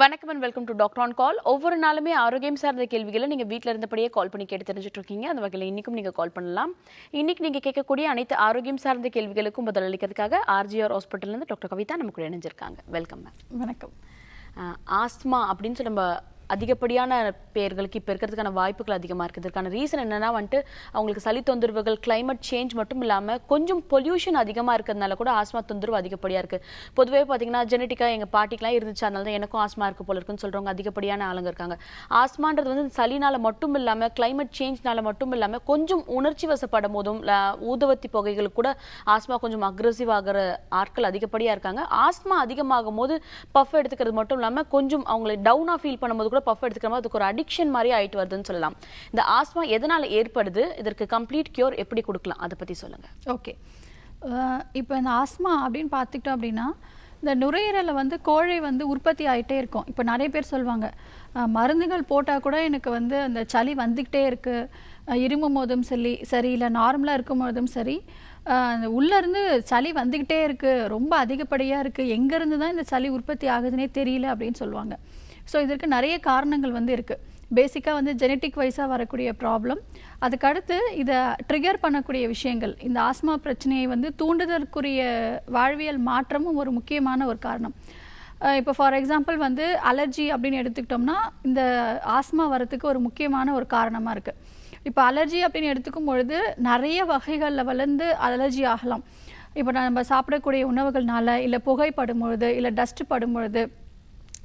வணக்கம் and welcome to doctor on call ஒவ்வொரு நாளுமே ஆரோக்கியம் சார்ந்த கேள்விகளை நீங்கள் வீட்டில் இருந்தபடியே கால் பண்ணி கேட்டு தெரிஞ்சுட்டு இருக்கீங்க அந்த வகையில் இன்றைக்கும் நீங்கள் கால் பண்ணலாம் இன்றைக்கி நீங்கள் கேட்கக்கூடிய அனைத்து ஆரோக்கியம் சார்ந்த கேள்விகளுக்கும் அளிக்கிறதுக்காக ஆர்ஜிஆர் ஹாஸ்பிட்டல்லேருந்து டாக்டர் கவிதா நமக்கு இணைஞ்சிருக்காங்க வெல்கம் மேம் வணக்கம் ஆஸ்மா அப்படின்னு சொல்லி நம்ம அதிகப்படியான பெயர்களுக்கு இப்போ இருக்கிறதுக்கான வாய்ப்புகள் அதிகமாக இருக்குது இதற்கான ரீசன் என்னென்னா வந்துட்டு அவங்களுக்கு சளி தொந்தரவுகள் கிளைமேட் சேஞ்ச் மட்டும் இல்லாமல் கொஞ்சம் பொல்யூஷன் அதிகமாக இருக்கிறதுனால கூட ஆஸ்மா தொந்தரவு அதிகப்படியாக இருக்குது பொதுவே பார்த்தீங்கன்னா ஜெனட்டிக்காக எங்கள் பாட்டிக்கெலாம் இருந்துச்சு அதனால தான் எனக்கும் ஆஸ்மா இருக்க போல இருக்குன்னு சொல்கிறவங்க அதிகப்படியான ஆளுங்க இருக்காங்க ஆஸ்மான்றது வந்து சளினால் மட்டும் இல்லாமல் கிளைமேட் சேஞ்ச்னால மட்டும் இல்லாமல் கொஞ்சம் உணர்ச்சி வசப்படும் போதும் ஊதுவத்தி புகைகளுக்கு கூட ஆஸ்மா கொஞ்சம் அக்ரெசிவ் ஆகிற ஆட்கள் அதிகப்படியாக இருக்காங்க ஆஸ்மா அதிகமாகும் போது பஃப் எடுத்துக்கிறது மட்டும் இல்லாமல் கொஞ்சம் அவங்களை டவுனாக ஃபீல் பண்ணும்போது கூட கூட பஃப் எடுத்துக்கிற மாதிரி அதுக்கு ஒரு அடிக்ஷன் மாதிரி ஆயிட்டு வருதுன்னு சொல்லலாம் இந்த ஆஸ்மா எதனால் ஏற்படுது இதற்கு கம்ப்ளீட் கியூர் எப்படி கொடுக்கலாம் அதை பற்றி சொல்லுங்கள் ஓகே இப்போ இந்த ஆஸ்மா அப்படின்னு பார்த்துக்கிட்டோம் அப்படின்னா இந்த நுரையீரலை வந்து கோழை வந்து உற்பத்தி ஆகிட்டே இருக்கும் இப்போ நிறைய பேர் சொல்லுவாங்க மருந்துகள் போட்டால் கூட எனக்கு வந்து அந்த சளி வந்துக்கிட்டே இருக்குது இருமும் போதும் சரி சரி இல்லை நார்மலாக இருக்கும் போதும் சரி உள்ளேருந்து சளி வந்துக்கிட்டே இருக்குது ரொம்ப அதிகப்படியாக இருக்குது எங்கேருந்து தான் இந்த சளி உற்பத்தி ஆகுதுன்னே தெரியல அப்படின்னு சொல்லுவாங்க ஸோ இதற்கு நிறைய காரணங்கள் வந்து இருக்குது பேசிக்காக வந்து ஜெனட்டிக் வைஸாக வரக்கூடிய ப்ராப்ளம் அதுக்கடுத்து இதை ட்ரிகர் பண்ணக்கூடிய விஷயங்கள் இந்த ஆஸ்மா பிரச்சனையை வந்து தூண்டுதற்குரிய வாழ்வியல் மாற்றமும் ஒரு முக்கியமான ஒரு காரணம் இப்போ ஃபார் எக்ஸாம்பிள் வந்து அலர்ஜி அப்படின்னு எடுத்துக்கிட்டோம்னா இந்த ஆஸ்மா வரத்துக்கு ஒரு முக்கியமான ஒரு காரணமாக இருக்குது இப்போ அலர்ஜி அப்படின்னு எடுத்துக்கும் பொழுது நிறைய வகைகளில் வளர்ந்து அலர்ஜி ஆகலாம் இப்போ நம்ம சாப்பிடக்கூடிய உணவுகள்னால இல்லை புகைப்படும் பொழுது இல்லை டஸ்ட் படும் பொழுது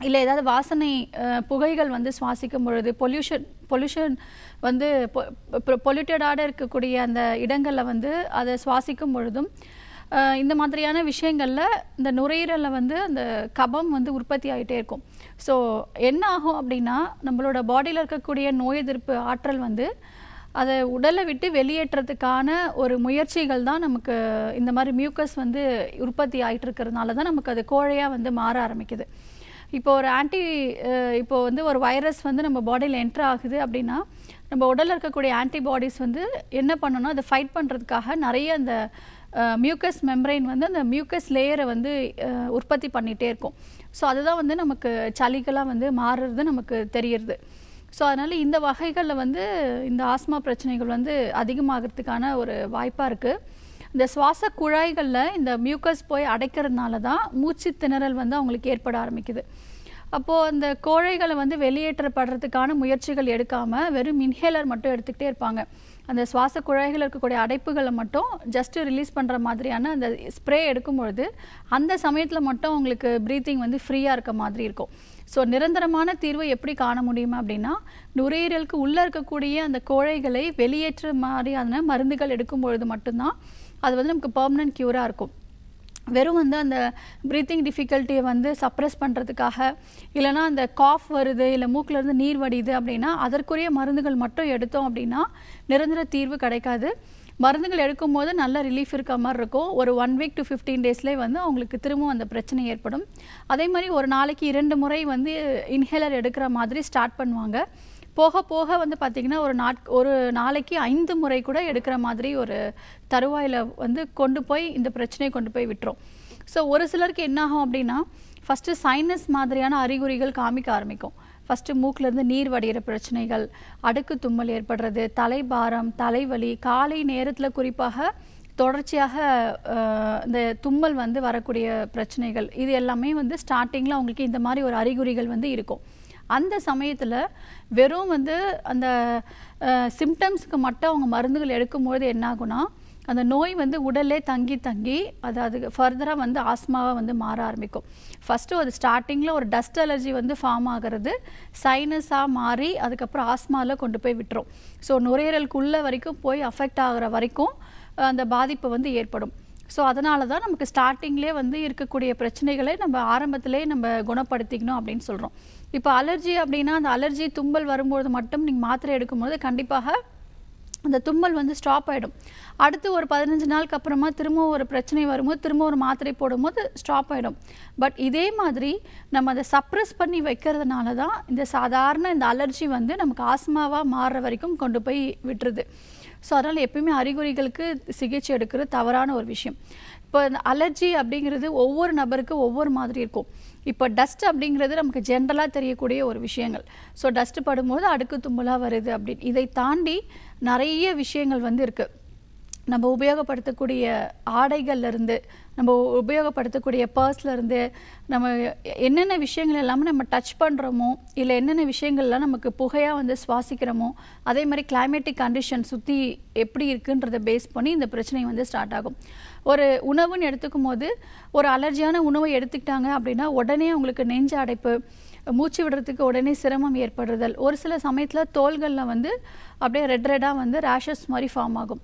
இல்லை ஏதாவது வாசனை புகைகள் வந்து சுவாசிக்கும் பொழுது பொல்யூஷன் பொல்யூஷன் வந்து பொல்யூட்டடாக இருக்கக்கூடிய அந்த இடங்களில் வந்து அதை சுவாசிக்கும் பொழுதும் இந்த மாதிரியான விஷயங்களில் இந்த நுரையீரலில் வந்து அந்த கபம் வந்து உற்பத்தி ஆகிட்டே இருக்கும் ஸோ என்ன ஆகும் அப்படின்னா நம்மளோட பாடியில் இருக்கக்கூடிய நோய் எதிர்ப்பு ஆற்றல் வந்து அதை உடலை விட்டு வெளியேற்றத்துக்கான ஒரு முயற்சிகள் தான் நமக்கு இந்த மாதிரி மியூக்கஸ் வந்து உற்பத்தி ஆகிட்டு இருக்கிறதுனால தான் நமக்கு அது கோழையாக வந்து மாற ஆரம்பிக்குது இப்போ ஒரு ஆன்டி இப்போ வந்து ஒரு வைரஸ் வந்து நம்ம பாடியில் என்ட்ரு ஆகுது அப்படின்னா நம்ம உடலில் இருக்கக்கூடிய ஆன்டிபாடிஸ் வந்து என்ன பண்ணணும் அதை ஃபைட் பண்ணுறதுக்காக நிறைய அந்த மியூக்கஸ் மெம்ரைன் வந்து அந்த மியூக்கஸ் லேயரை வந்து உற்பத்தி பண்ணிகிட்டே இருக்கும் ஸோ அதுதான் வந்து நமக்கு சளிகளாக வந்து மாறுறது நமக்கு தெரியுது ஸோ அதனால் இந்த வகைகளில் வந்து இந்த ஆஸ்மா பிரச்சனைகள் வந்து அதிகமாகிறதுக்கான ஒரு வாய்ப்பாக இருக்குது இந்த சுவாச குழாய்களில் இந்த மியூக்கஸ் போய் அடைக்கிறதுனால தான் மூச்சு திணறல் வந்து அவங்களுக்கு ஏற்பட ஆரம்பிக்குது அப்போது அந்த கோழைகளை வந்து வெளியேற்றப்படுறதுக்கான முயற்சிகள் எடுக்காமல் வெறும் இன்ஹேலர் மட்டும் எடுத்துக்கிட்டே இருப்பாங்க அந்த சுவாச குழாய்கள் இருக்கக்கூடிய அடைப்புகளை மட்டும் ஜஸ்ட்டு ரிலீஸ் பண்ணுற மாதிரியான அந்த ஸ்ப்ரே எடுக்கும் பொழுது அந்த சமயத்தில் மட்டும் அவங்களுக்கு ப்ரீத்திங் வந்து ஃப்ரீயாக இருக்க மாதிரி இருக்கும் ஸோ நிரந்தரமான தீர்வை எப்படி காண முடியுமா அப்படின்னா நுரையீரலுக்கு உள்ளே இருக்கக்கூடிய அந்த கோழைகளை வெளியேற்ற மாதிரியான மருந்துகள் எடுக்கும் பொழுது மட்டும்தான் அது வந்து நமக்கு பர்மனன்ட் க்யூராக இருக்கும் வெறும் வந்து அந்த ப்ரீத்திங் டிஃபிகல்ட்டியை வந்து சப்ரஸ் பண்ணுறதுக்காக இல்லைனா அந்த காஃப் வருது இல்லை மூக்கிலேருந்து நீர் வடியுது அப்படின்னா அதற்குரிய மருந்துகள் மட்டும் எடுத்தோம் அப்படின்னா நிரந்தர தீர்வு கிடைக்காது மருந்துகள் எடுக்கும் போது நல்ல ரிலீஃப் இருக்க மாதிரி இருக்கும் ஒரு ஒன் வீக் டு ஃபிஃப்டீன் டேஸ்லேயே வந்து அவங்களுக்கு திரும்பவும் அந்த பிரச்சனை ஏற்படும் அதே மாதிரி ஒரு நாளைக்கு இரண்டு முறை வந்து இன்ஹேலர் எடுக்கிற மாதிரி ஸ்டார்ட் பண்ணுவாங்க போக போக வந்து பார்த்திங்கன்னா ஒரு நாட் ஒரு நாளைக்கு ஐந்து முறை கூட எடுக்கிற மாதிரி ஒரு தருவாயில் வந்து கொண்டு போய் இந்த பிரச்சனையை கொண்டு போய் விட்டுரும் ஸோ ஒரு சிலருக்கு என்னாகும் அப்படின்னா ஃபஸ்ட்டு சைனஸ் மாதிரியான அறிகுறிகள் காமிக்க ஆரம்பிக்கும் ஃபஸ்ட்டு மூக்கிலேருந்து நீர் வடிகிற பிரச்சனைகள் அடுக்கு தும்மல் ஏற்படுறது தலைபாரம் தலைவலி காலை நேரத்தில் குறிப்பாக தொடர்ச்சியாக இந்த தும்மல் வந்து வரக்கூடிய பிரச்சனைகள் இது எல்லாமே வந்து ஸ்டார்டிங்கில் அவங்களுக்கு இந்த மாதிரி ஒரு அறிகுறிகள் வந்து இருக்கும் அந்த சமயத்தில் வெறும் வந்து அந்த சிம்டம்ஸுக்கு மட்டும் அவங்க மருந்துகள் எடுக்கும்பொழுது என்னாகும்னா அந்த நோய் வந்து உடலே தங்கி தங்கி அது அதுக்கு ஃபர்தராக வந்து ஆஸ்மாவாக வந்து மாற ஆரம்பிக்கும் ஃபஸ்ட்டு அது ஸ்டார்டிங்கில் ஒரு டஸ்ட் அலர்ஜி வந்து ஃபார்ம் ஆகிறது சைனஸாக மாறி அதுக்கப்புறம் ஆஸ்மாவில் கொண்டு போய் விட்டுரும் ஸோ நுரையீரலுக்குள்ளே வரைக்கும் போய் அஃபெக்ட் ஆகிற வரைக்கும் அந்த பாதிப்பு வந்து ஏற்படும் ஸோ அதனால தான் நமக்கு ஸ்டார்டிங்லேயே வந்து இருக்கக்கூடிய பிரச்சனைகளை நம்ம ஆரம்பத்திலே நம்ம குணப்படுத்திக்கணும் அப்படின்னு சொல்கிறோம் இப்போ அலர்ஜி அப்படின்னா அந்த அலர்ஜி தும்பல் வரும்போது மட்டும் நீங்கள் மாத்திரை எடுக்கும்போது கண்டிப்பாக அந்த தும்மல் வந்து ஸ்டாப் ஆகிடும் அடுத்து ஒரு பதினஞ்சு நாளுக்கு அப்புறமா திரும்ப ஒரு பிரச்சனை வரும்போது திரும்ப ஒரு மாத்திரை போடும்போது ஸ்டாப் ஆகிடும் பட் இதே மாதிரி நம்ம அதை சப்ரஸ் பண்ணி வைக்கிறதுனால தான் இந்த சாதாரண இந்த அலர்ஜி வந்து நமக்கு ஆஸ்மாவாக மாறுற வரைக்கும் கொண்டு போய் விட்டுருது ஸோ அதனால் எப்பயுமே அறிகுறிகளுக்கு சிகிச்சை எடுக்கிறது தவறான ஒரு விஷயம் இப்போ அந்த அலர்ஜி அப்படிங்கிறது ஒவ்வொரு நபருக்கு ஒவ்வொரு மாதிரி இருக்கும் இப்போ டஸ்ட் அப்படிங்கிறது நமக்கு ஜென்ரலாக தெரியக்கூடிய ஒரு விஷயங்கள் ஸோ டஸ்ட் படும்போது அடுக்கு தும்பலாக வருது அப்படின்னு இதை தாண்டி நிறைய விஷயங்கள் வந்து இருக்குது நம்ம உபயோகப்படுத்தக்கூடிய ஆடைகள்லேருந்து நம்ம உபயோகப்படுத்தக்கூடிய பர்ஸ்லேருந்து நம்ம என்னென்ன விஷயங்கள் எல்லாமே நம்ம டச் பண்ணுறோமோ இல்லை என்னென்ன விஷயங்கள்லாம் நமக்கு புகையாக வந்து சுவாசிக்கிறோமோ அதே மாதிரி கிளைமேட்டிக் கண்டிஷன் சுற்றி எப்படி இருக்குன்றத பேஸ் பண்ணி இந்த பிரச்சனை வந்து ஸ்டார்ட் ஆகும் ஒரு உணவுன்னு எடுத்துக்கும் போது ஒரு அலர்ஜியான உணவை எடுத்துக்கிட்டாங்க அப்படின்னா உடனே அவங்களுக்கு நெஞ்சு அடைப்பு மூச்சு விடுறதுக்கு உடனே சிரமம் ஏற்படுறதல் ஒரு சில சமயத்தில் தோள்களில் வந்து அப்படியே ரெட் ரெட்டாக வந்து ரேஷஸ் மாதிரி ஃபார்ம் ஆகும்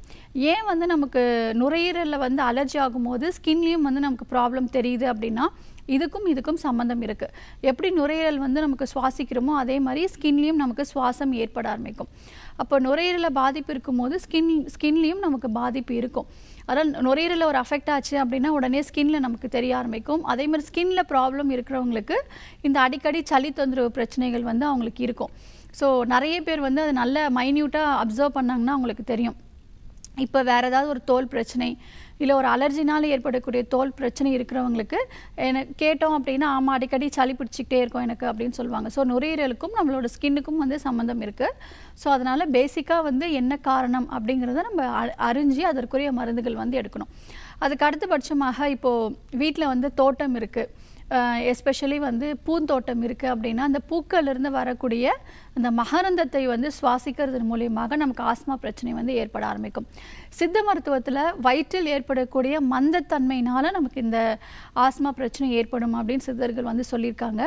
ஏன் வந்து நமக்கு நுரையீரலில் வந்து அலர்ஜி ஆகும்போது ஸ்கின்லேயும் வந்து நமக்கு ப்ராப்ளம் தெரியுது அப்படின்னா இதுக்கும் இதுக்கும் சம்மந்தம் இருக்குது எப்படி நுரையீரல் வந்து நமக்கு சுவாசிக்கிறோமோ அதே மாதிரி ஸ்கின்லேயும் நமக்கு சுவாசம் ஏற்பட ஆரம்பிக்கும் அப்போ நுரையீரலை பாதிப்பு இருக்கும்போது ஸ்கின் ஸ்கின்லேயும் நமக்கு பாதிப்பு இருக்கும் அதான் நுரையீரலில் ஒரு அஃபெக்ட் ஆச்சு அப்படின்னா உடனே ஸ்கின்ல நமக்கு தெரிய ஆரம்பிக்கும் அதே மாதிரி ஸ்கின்ல ப்ராப்ளம் இருக்கிறவங்களுக்கு இந்த அடிக்கடி சளி தொந்தரவு பிரச்சனைகள் வந்து அவங்களுக்கு இருக்கும் ஸோ நிறைய பேர் வந்து அதை நல்ல மைன்யூட்டாக அப்சர்வ் பண்ணாங்கன்னா அவங்களுக்கு தெரியும் இப்போ வேறு ஏதாவது ஒரு தோல் பிரச்சனை இல்லை ஒரு அலர்ஜினால் ஏற்படக்கூடிய தோல் பிரச்சனை இருக்கிறவங்களுக்கு எனக்கு கேட்டோம் அப்படின்னா ஆமாம் அடிக்கடி சளி பிடிச்சிக்கிட்டே இருக்கும் எனக்கு அப்படின்னு சொல்லுவாங்க ஸோ நுரையீரலுக்கும் நம்மளோட ஸ்கின்னுக்கும் வந்து சம்மந்தம் இருக்குது ஸோ அதனால் பேசிக்காக வந்து என்ன காரணம் அப்படிங்கிறத நம்ம அறிஞ்சு அதற்குரிய மருந்துகள் வந்து எடுக்கணும் அதுக்கு அடுத்தபட்சமாக இப்போது வீட்டில் வந்து தோட்டம் இருக்குது எஸ்பெஷலி வந்து பூந்தோட்டம் இருக்குது அப்படின்னா அந்த பூக்கள்லேருந்து வரக்கூடிய அந்த மகரந்தத்தை வந்து சுவாசிக்கிறது மூலியமாக நமக்கு ஆஸ்மா பிரச்சனை வந்து ஏற்பட ஆரம்பிக்கும் சித்த மருத்துவத்தில் வயிற்றில் ஏற்படக்கூடிய மந்தத்தன்மையினால் நமக்கு இந்த ஆஸ்மா பிரச்சனை ஏற்படும் அப்படின்னு சித்தர்கள் வந்து சொல்லியிருக்காங்க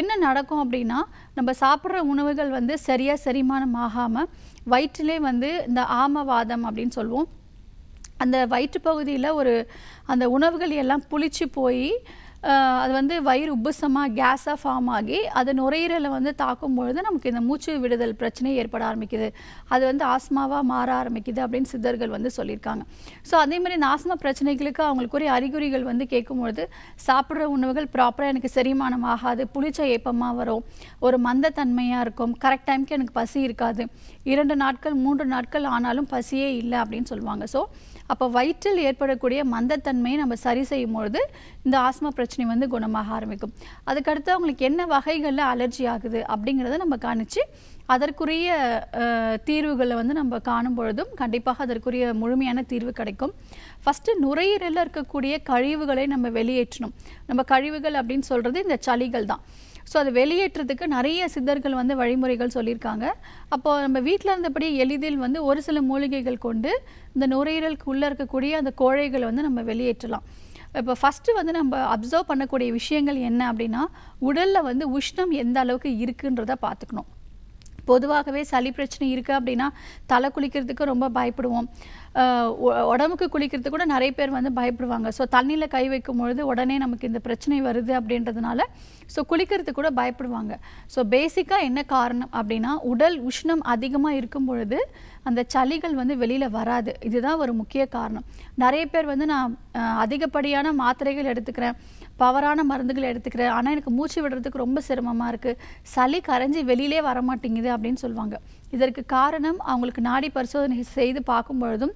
என்ன நடக்கும் அப்படின்னா நம்ம சாப்பிட்ற உணவுகள் வந்து சரியாக செரிமானம் ஆகாமல் வயிற்றிலே வந்து இந்த ஆமவாதம் அப்படின்னு சொல்லுவோம் அந்த வயிற்று பகுதியில் ஒரு அந்த உணவுகள் எல்லாம் புளிச்சு போய் அது வந்து வயிறு உப்புசமாக கேஸாக ஃபார்ம் ஆகி அது நுரையீரலை வந்து தாக்கும் பொழுது நமக்கு இந்த மூச்சு விடுதல் பிரச்சனை ஏற்பட ஆரம்பிக்குது அது வந்து ஆஸ்மாவாக மாற ஆரம்பிக்குது அப்படின்னு சித்தர்கள் வந்து சொல்லியிருக்காங்க ஸோ அதேமாதிரி இந்த ஆஸ்மா பிரச்சனைகளுக்கு அவங்களுக்குரிய அறிகுறிகள் வந்து கேட்கும்பொழுது சாப்பிட்ற உணவுகள் ப்ராப்பராக எனக்கு செரிமானம் ஆகாது புளிச்ச ஏப்பமாக வரும் ஒரு மந்தத்தன்மையாக இருக்கும் கரெக்ட் டைமுக்கு எனக்கு பசி இருக்காது இரண்டு நாட்கள் மூன்று நாட்கள் ஆனாலும் பசியே இல்லை அப்படின்னு சொல்லுவாங்க ஸோ அப்போ வயிற்றில் ஏற்படக்கூடிய மந்தத்தன்மையை நம்ம சரி செய்யும்பொழுது இந்த ஆஸ்மா பிரச்சனை வந்து குணமாக ஆரம்பிக்கும் அதுக்கடுத்து அவங்களுக்கு என்ன வகைகளில் அலர்ஜி ஆகுது அப்படிங்கிறத நம்ம காணிச்சு அதற்குரிய தீர்வுகளை வந்து நம்ம காணும் பொழுதும் கண்டிப்பாக அதற்குரிய முழுமையான தீர்வு கிடைக்கும் ஃபஸ்ட்டு நுரையீரலில் இருக்கக்கூடிய கழிவுகளை நம்ம வெளியேற்றணும் நம்ம கழிவுகள் அப்படின்னு சொல்கிறது இந்த சளிகள் தான் ஸோ அதை வெளியேற்றத்துக்கு நிறைய சித்தர்கள் வந்து வழிமுறைகள் சொல்லியிருக்காங்க அப்போது நம்ம வீட்டில் இருந்தபடி எளிதில் வந்து ஒரு சில மூலிகைகள் கொண்டு இந்த நுரையீரலுக்கு உள்ளே இருக்கக்கூடிய அந்த கோழைகளை வந்து நம்ம வெளியேற்றலாம் இப்போ ஃபஸ்ட்டு வந்து நம்ம அப்சர்வ் பண்ணக்கூடிய விஷயங்கள் என்ன அப்படின்னா உடலில் வந்து உஷ்ணம் எந்த அளவுக்கு இருக்குன்றதை பார்த்துக்கணும் பொதுவாகவே சளி பிரச்சனை இருக்குது அப்படின்னா தலை குளிக்கிறதுக்கு ரொம்ப பயப்படுவோம் உடம்புக்கு குளிக்கிறது கூட நிறைய பேர் வந்து பயப்படுவாங்க ஸோ தண்ணியில் கை வைக்கும் பொழுது உடனே நமக்கு இந்த பிரச்சனை வருது அப்படின்றதுனால ஸோ குளிக்கிறது கூட பயப்படுவாங்க ஸோ பேசிக்காக என்ன காரணம் அப்படின்னா உடல் உஷ்ணம் அதிகமாக இருக்கும் பொழுது அந்த சளிகள் வந்து வெளியில் வராது இதுதான் ஒரு முக்கிய காரணம் நிறைய பேர் வந்து நான் அதிகப்படியான மாத்திரைகள் எடுத்துக்கிறேன் பவரான மருந்துகளை எடுத்துக்கிறேன் ஆனால் எனக்கு மூச்சு விடுறதுக்கு ரொம்ப சிரமமாக இருக்குது சளி கரைஞ்சி வெளியிலே வரமாட்டேங்குது அப்படின்னு சொல்லுவாங்க இதற்கு காரணம் அவங்களுக்கு நாடி பரிசோதனை செய்து பார்க்கும் பொழுதும்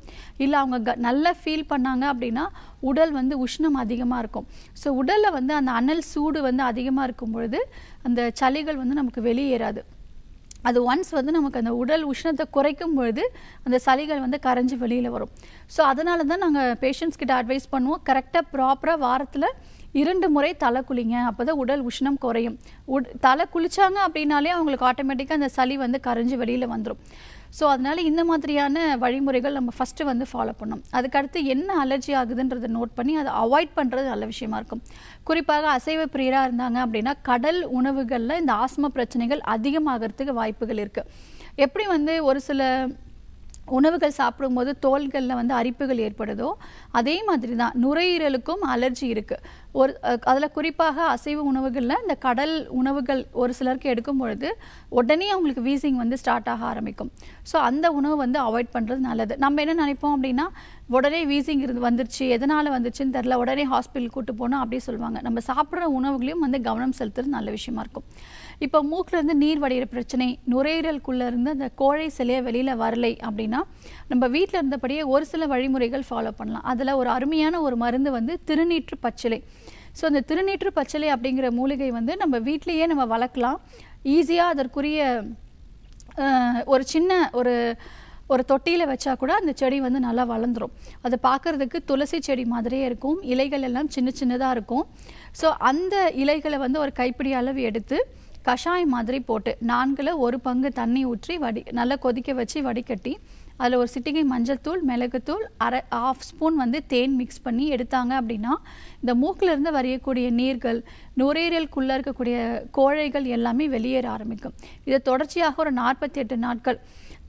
இல்லை அவங்க க நல்லா ஃபீல் பண்ணாங்க அப்படின்னா உடல் வந்து உஷ்ணம் அதிகமாக இருக்கும் ஸோ உடலில் வந்து அந்த அனல் சூடு வந்து அதிகமாக இருக்கும் பொழுது அந்த சளிகள் வந்து நமக்கு வெளியேறாது அது ஒன்ஸ் வந்து நமக்கு அந்த உடல் உஷ்ணத்தை குறைக்கும் பொழுது அந்த சளிகள் வந்து கரைஞ்சி வெளியில் வரும் ஸோ அதனால தான் நாங்கள் பேஷண்ட்ஸ் கிட்ட அட்வைஸ் பண்ணுவோம் கரெக்டாக ப்ராப்பராக வாரத்தில் இரண்டு முறை தலை குளிங்க அப்போ தான் உடல் உஷ்ணம் குறையும் உட் தலை குளிச்சாங்க அப்படின்னாலே அவங்களுக்கு ஆட்டோமேட்டிக்காக அந்த சளி வந்து கரைஞ்சி வெளியில் வந்துடும் ஸோ அதனால் இந்த மாதிரியான வழிமுறைகள் நம்ம ஃபஸ்ட்டு வந்து ஃபாலோ பண்ணோம் அதுக்கடுத்து என்ன அலர்ஜி ஆகுதுன்றதை நோட் பண்ணி அதை அவாய்ட் பண்ணுறது நல்ல விஷயமா இருக்கும் குறிப்பாக அசைவ பிரியராக இருந்தாங்க அப்படின்னா கடல் உணவுகளில் இந்த ஆஸ்ம பிரச்சனைகள் அதிகமாகிறதுக்கு வாய்ப்புகள் இருக்குது எப்படி வந்து ஒரு சில உணவுகள் சாப்பிடும்போது தோல்களில் வந்து அரிப்புகள் ஏற்படுதோ அதே மாதிரி தான் நுரையீரலுக்கும் அலர்ஜி இருக்குது ஒரு அதில் குறிப்பாக அசைவ உணவுகளில் இந்த கடல் உணவுகள் ஒரு சிலருக்கு எடுக்கும் பொழுது உடனே அவங்களுக்கு வீசிங் வந்து ஸ்டார்ட் ஆக ஆரம்பிக்கும் ஸோ அந்த உணவு வந்து அவாய்ட் பண்ணுறது நல்லது நம்ம என்ன நினைப்போம் அப்படின்னா உடனே வீசிங் இருந்து வந்துருச்சு எதனால் வந்துருச்சுன்னு தெரில உடனே ஹாஸ்பிட்டல் கூப்பிட்டு போனோம் அப்படியே சொல்லுவாங்க நம்ம சாப்பிட்ற உணவுகளையும் வந்து கவனம் செலுத்துறது நல்ல விஷயமா இருக்கும் இப்போ மூக்கில் இருந்து நீர் வடிகிற பிரச்சனை நுரையீரலுக்குள்ளே இருந்து அந்த கோழை சிலையை வெளியில் வரலை அப்படின்னா நம்ம வீட்டில் இருந்தபடியே ஒரு சில வழிமுறைகள் ஃபாலோ பண்ணலாம் அதில் ஒரு அருமையான ஒரு மருந்து வந்து திருநீற்று பச்சிலை ஸோ அந்த திருநீற்று பச்சிலை அப்படிங்கிற மூலிகை வந்து நம்ம வீட்லேயே நம்ம வளர்க்கலாம் ஈஸியாக அதற்குரிய ஒரு சின்ன ஒரு ஒரு தொட்டியில் வச்சா கூட அந்த செடி வந்து நல்லா வளர்ந்துடும் அதை பார்க்குறதுக்கு துளசி செடி மாதிரியே இருக்கும் இலைகள் எல்லாம் சின்ன சின்னதாக இருக்கும் ஸோ அந்த இலைகளை வந்து ஒரு கைப்பிடி அளவு எடுத்து கஷாயம் மாதிரி போட்டு நான்கில் ஒரு பங்கு தண்ணி ஊற்றி வடி நல்லா கொதிக்க வச்சு வடிகட்டி அதில் ஒரு சிட்டிகை மஞ்சள்தூள் மிளகுத்தூள் அரை ஆஃப் ஸ்பூன் வந்து தேன் மிக்ஸ் பண்ணி எடுத்தாங்க அப்படின்னா இந்த மூக்கிலிருந்து வரையக்கூடிய நீர்கள் நுரையீரலுக்குள்ளே இருக்கக்கூடிய கோழைகள் எல்லாமே வெளியேற ஆரம்பிக்கும் இதை தொடர்ச்சியாக ஒரு நாற்பத்தி எட்டு நாட்கள்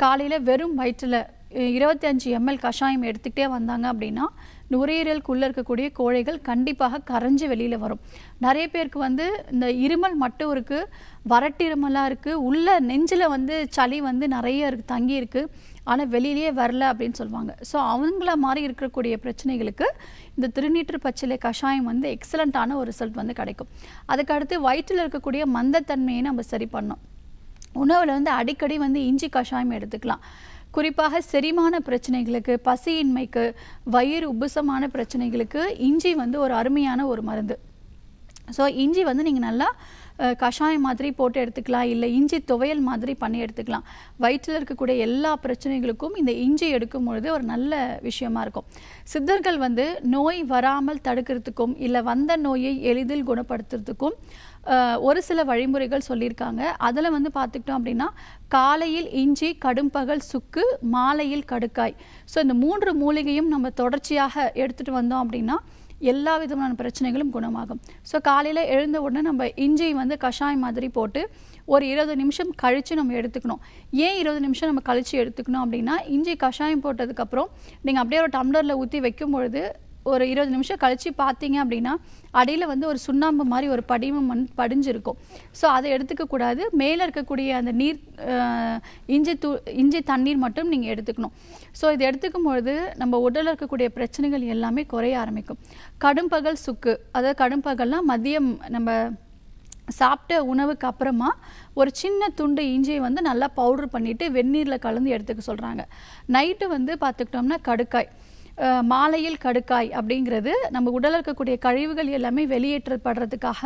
காலையில் வெறும் வயிற்றில் இருபத்தஞ்சி எம்எல் கஷாயம் எடுத்துக்கிட்டே வந்தாங்க அப்படின்னா நுரையீரலுக்குள்ளே இருக்கக்கூடிய கோழைகள் கண்டிப்பாக கரைஞ்சி வெளியில் வரும் நிறைய பேருக்கு வந்து இந்த இருமல் மட்டும் இருக்குது வறட்டு இருமலாக இருக்குது உள்ள நெஞ்சில் வந்து சளி வந்து நிறைய இருக்கு தங்கி ஆனால் வெளியிலேயே வரல அப்படின்னு சொல்லுவாங்க ஸோ அவங்கள மாதிரி இருக்கக்கூடிய பிரச்சனைகளுக்கு இந்த திருநீற்று பச்சிலை கஷாயம் வந்து எக்ஸலண்ட்டான ஒரு ரிசல்ட் வந்து கிடைக்கும் அதுக்கடுத்து வயிற்றில் இருக்கக்கூடிய மந்தத்தன்மையை நம்ம சரி பண்ணோம் உணவில் வந்து அடிக்கடி வந்து இஞ்சி கஷாயம் எடுத்துக்கலாம் குறிப்பாக செரிமான பிரச்சனைகளுக்கு பசியின்மைக்கு வயிறு உபுசமான பிரச்சனைகளுக்கு இஞ்சி வந்து ஒரு அருமையான ஒரு மருந்து ஸோ இஞ்சி வந்து நீங்கள் நல்லா கஷாயம் மாதிரி போட்டு எடுத்துக்கலாம் இல்லை இஞ்சி துவையல் மாதிரி பண்ணி எடுத்துக்கலாம் வயிற்றில் இருக்கக்கூடிய எல்லா பிரச்சனைகளுக்கும் இந்த இஞ்சி எடுக்கும் பொழுது ஒரு நல்ல விஷயமா இருக்கும் சித்தர்கள் வந்து நோய் வராமல் தடுக்கிறதுக்கும் இல்லை வந்த நோயை எளிதில் குணப்படுத்துறதுக்கும் ஒரு சில வழிமுறைகள் சொல்லியிருக்காங்க அதில் வந்து பார்த்துக்கிட்டோம் அப்படின்னா காலையில் இஞ்சி கடும்பகல் சுக்கு மாலையில் கடுக்காய் ஸோ இந்த மூன்று மூலிகையும் நம்ம தொடர்ச்சியாக எடுத்துகிட்டு வந்தோம் அப்படின்னா எல்லா விதமான பிரச்சனைகளும் குணமாகும் ஸோ காலையில் எழுந்த உடனே நம்ம இஞ்சி வந்து கஷாயம் மாதிரி போட்டு ஒரு இருபது நிமிஷம் கழித்து நம்ம எடுத்துக்கணும் ஏன் இருபது நிமிஷம் நம்ம கழித்து எடுத்துக்கணும் அப்படின்னா இஞ்சி கஷாயம் போட்டதுக்கப்புறம் நீங்கள் அப்படியே ஒரு டம்ளரில் ஊற்றி வைக்கும் பொழுது ஒரு இருபது நிமிஷம் கழித்து பார்த்தீங்க அப்படின்னா அடியில் வந்து ஒரு சுண்ணாம்பு மாதிரி ஒரு படிமம் மண் படிஞ்சிருக்கும் ஸோ அதை எடுத்துக்கக்கூடாது மேலே இருக்கக்கூடிய அந்த நீர் இஞ்சி தூ இஞ்சி தண்ணீர் மட்டும் நீங்கள் எடுத்துக்கணும் ஸோ இதை எடுத்துக்கும் பொழுது நம்ம உடலில் இருக்கக்கூடிய பிரச்சனைகள் எல்லாமே குறைய ஆரம்பிக்கும் கடும்பகல் சுக்கு அதாவது கடும்பகல்னால் மதியம் நம்ம சாப்பிட்ட உணவுக்கு அப்புறமா ஒரு சின்ன துண்டு இஞ்சியை வந்து நல்லா பவுட்ரு பண்ணிவிட்டு வெந்நீரில் கலந்து எடுத்துக்க சொல்கிறாங்க நைட்டு வந்து பார்த்துக்கிட்டோம்னா கடுக்காய் மாலையில் கடுக்காய் அப்படிங்கிறது நம்ம உடலில் இருக்கக்கூடிய கழிவுகள் எல்லாமே வெளியேற்றப்படுறதுக்காக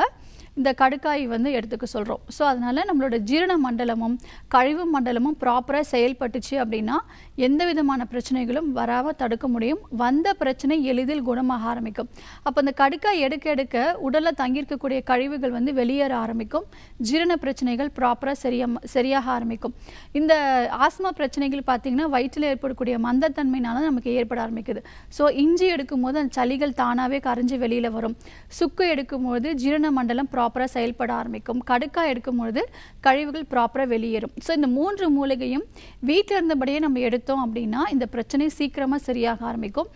இந்த கடுக்காய் வந்து எடுத்துக்க சொல்கிறோம் ஸோ அதனால் நம்மளோட ஜீரண மண்டலமும் கழிவு மண்டலமும் ப்ராப்பராக செயல்பட்டுச்சு அப்படின்னா எந்த விதமான பிரச்சனைகளும் வராமல் தடுக்க முடியும் வந்த பிரச்சனை எளிதில் குணமாக ஆரம்பிக்கும் அப்போ இந்த கடுக்காய் எடுக்க எடுக்க உடலில் தங்கியிருக்கக்கூடிய கழிவுகள் வந்து வெளியேற ஆரம்பிக்கும் ஜீரண பிரச்சனைகள் ப்ராப்பராக சரியா சரியாக ஆரம்பிக்கும் இந்த ஆஸ்மா பிரச்சனைகள் பார்த்திங்கன்னா வயிற்றில் ஏற்படக்கூடிய மந்தத்தன்மைனால நமக்கு ஏற்பட ஆரம்பிக்குது ஸோ இஞ்சி எடுக்கும்போது அந்த சளிகள் தானாகவே கரைஞ்சி வெளியில் வரும் சுக்கு எடுக்கும்போது ஜீரண மண்டலம் ப்ரா ப்ராப்பராக செயல்பட ஆரம்பிக்கும் கடுக்காக எடுக்கும் பொழுது கழிவுகள் ப்ராப்பராக வெளியேறும் ஸோ இந்த மூன்று மூலிகையும் வீட்டில் இருந்தபடியே நம்ம எடுத்தோம் அப்படின்னா இந்த பிரச்சனை சீக்கிரமாக சரியாக ஆரம்பிக்கும்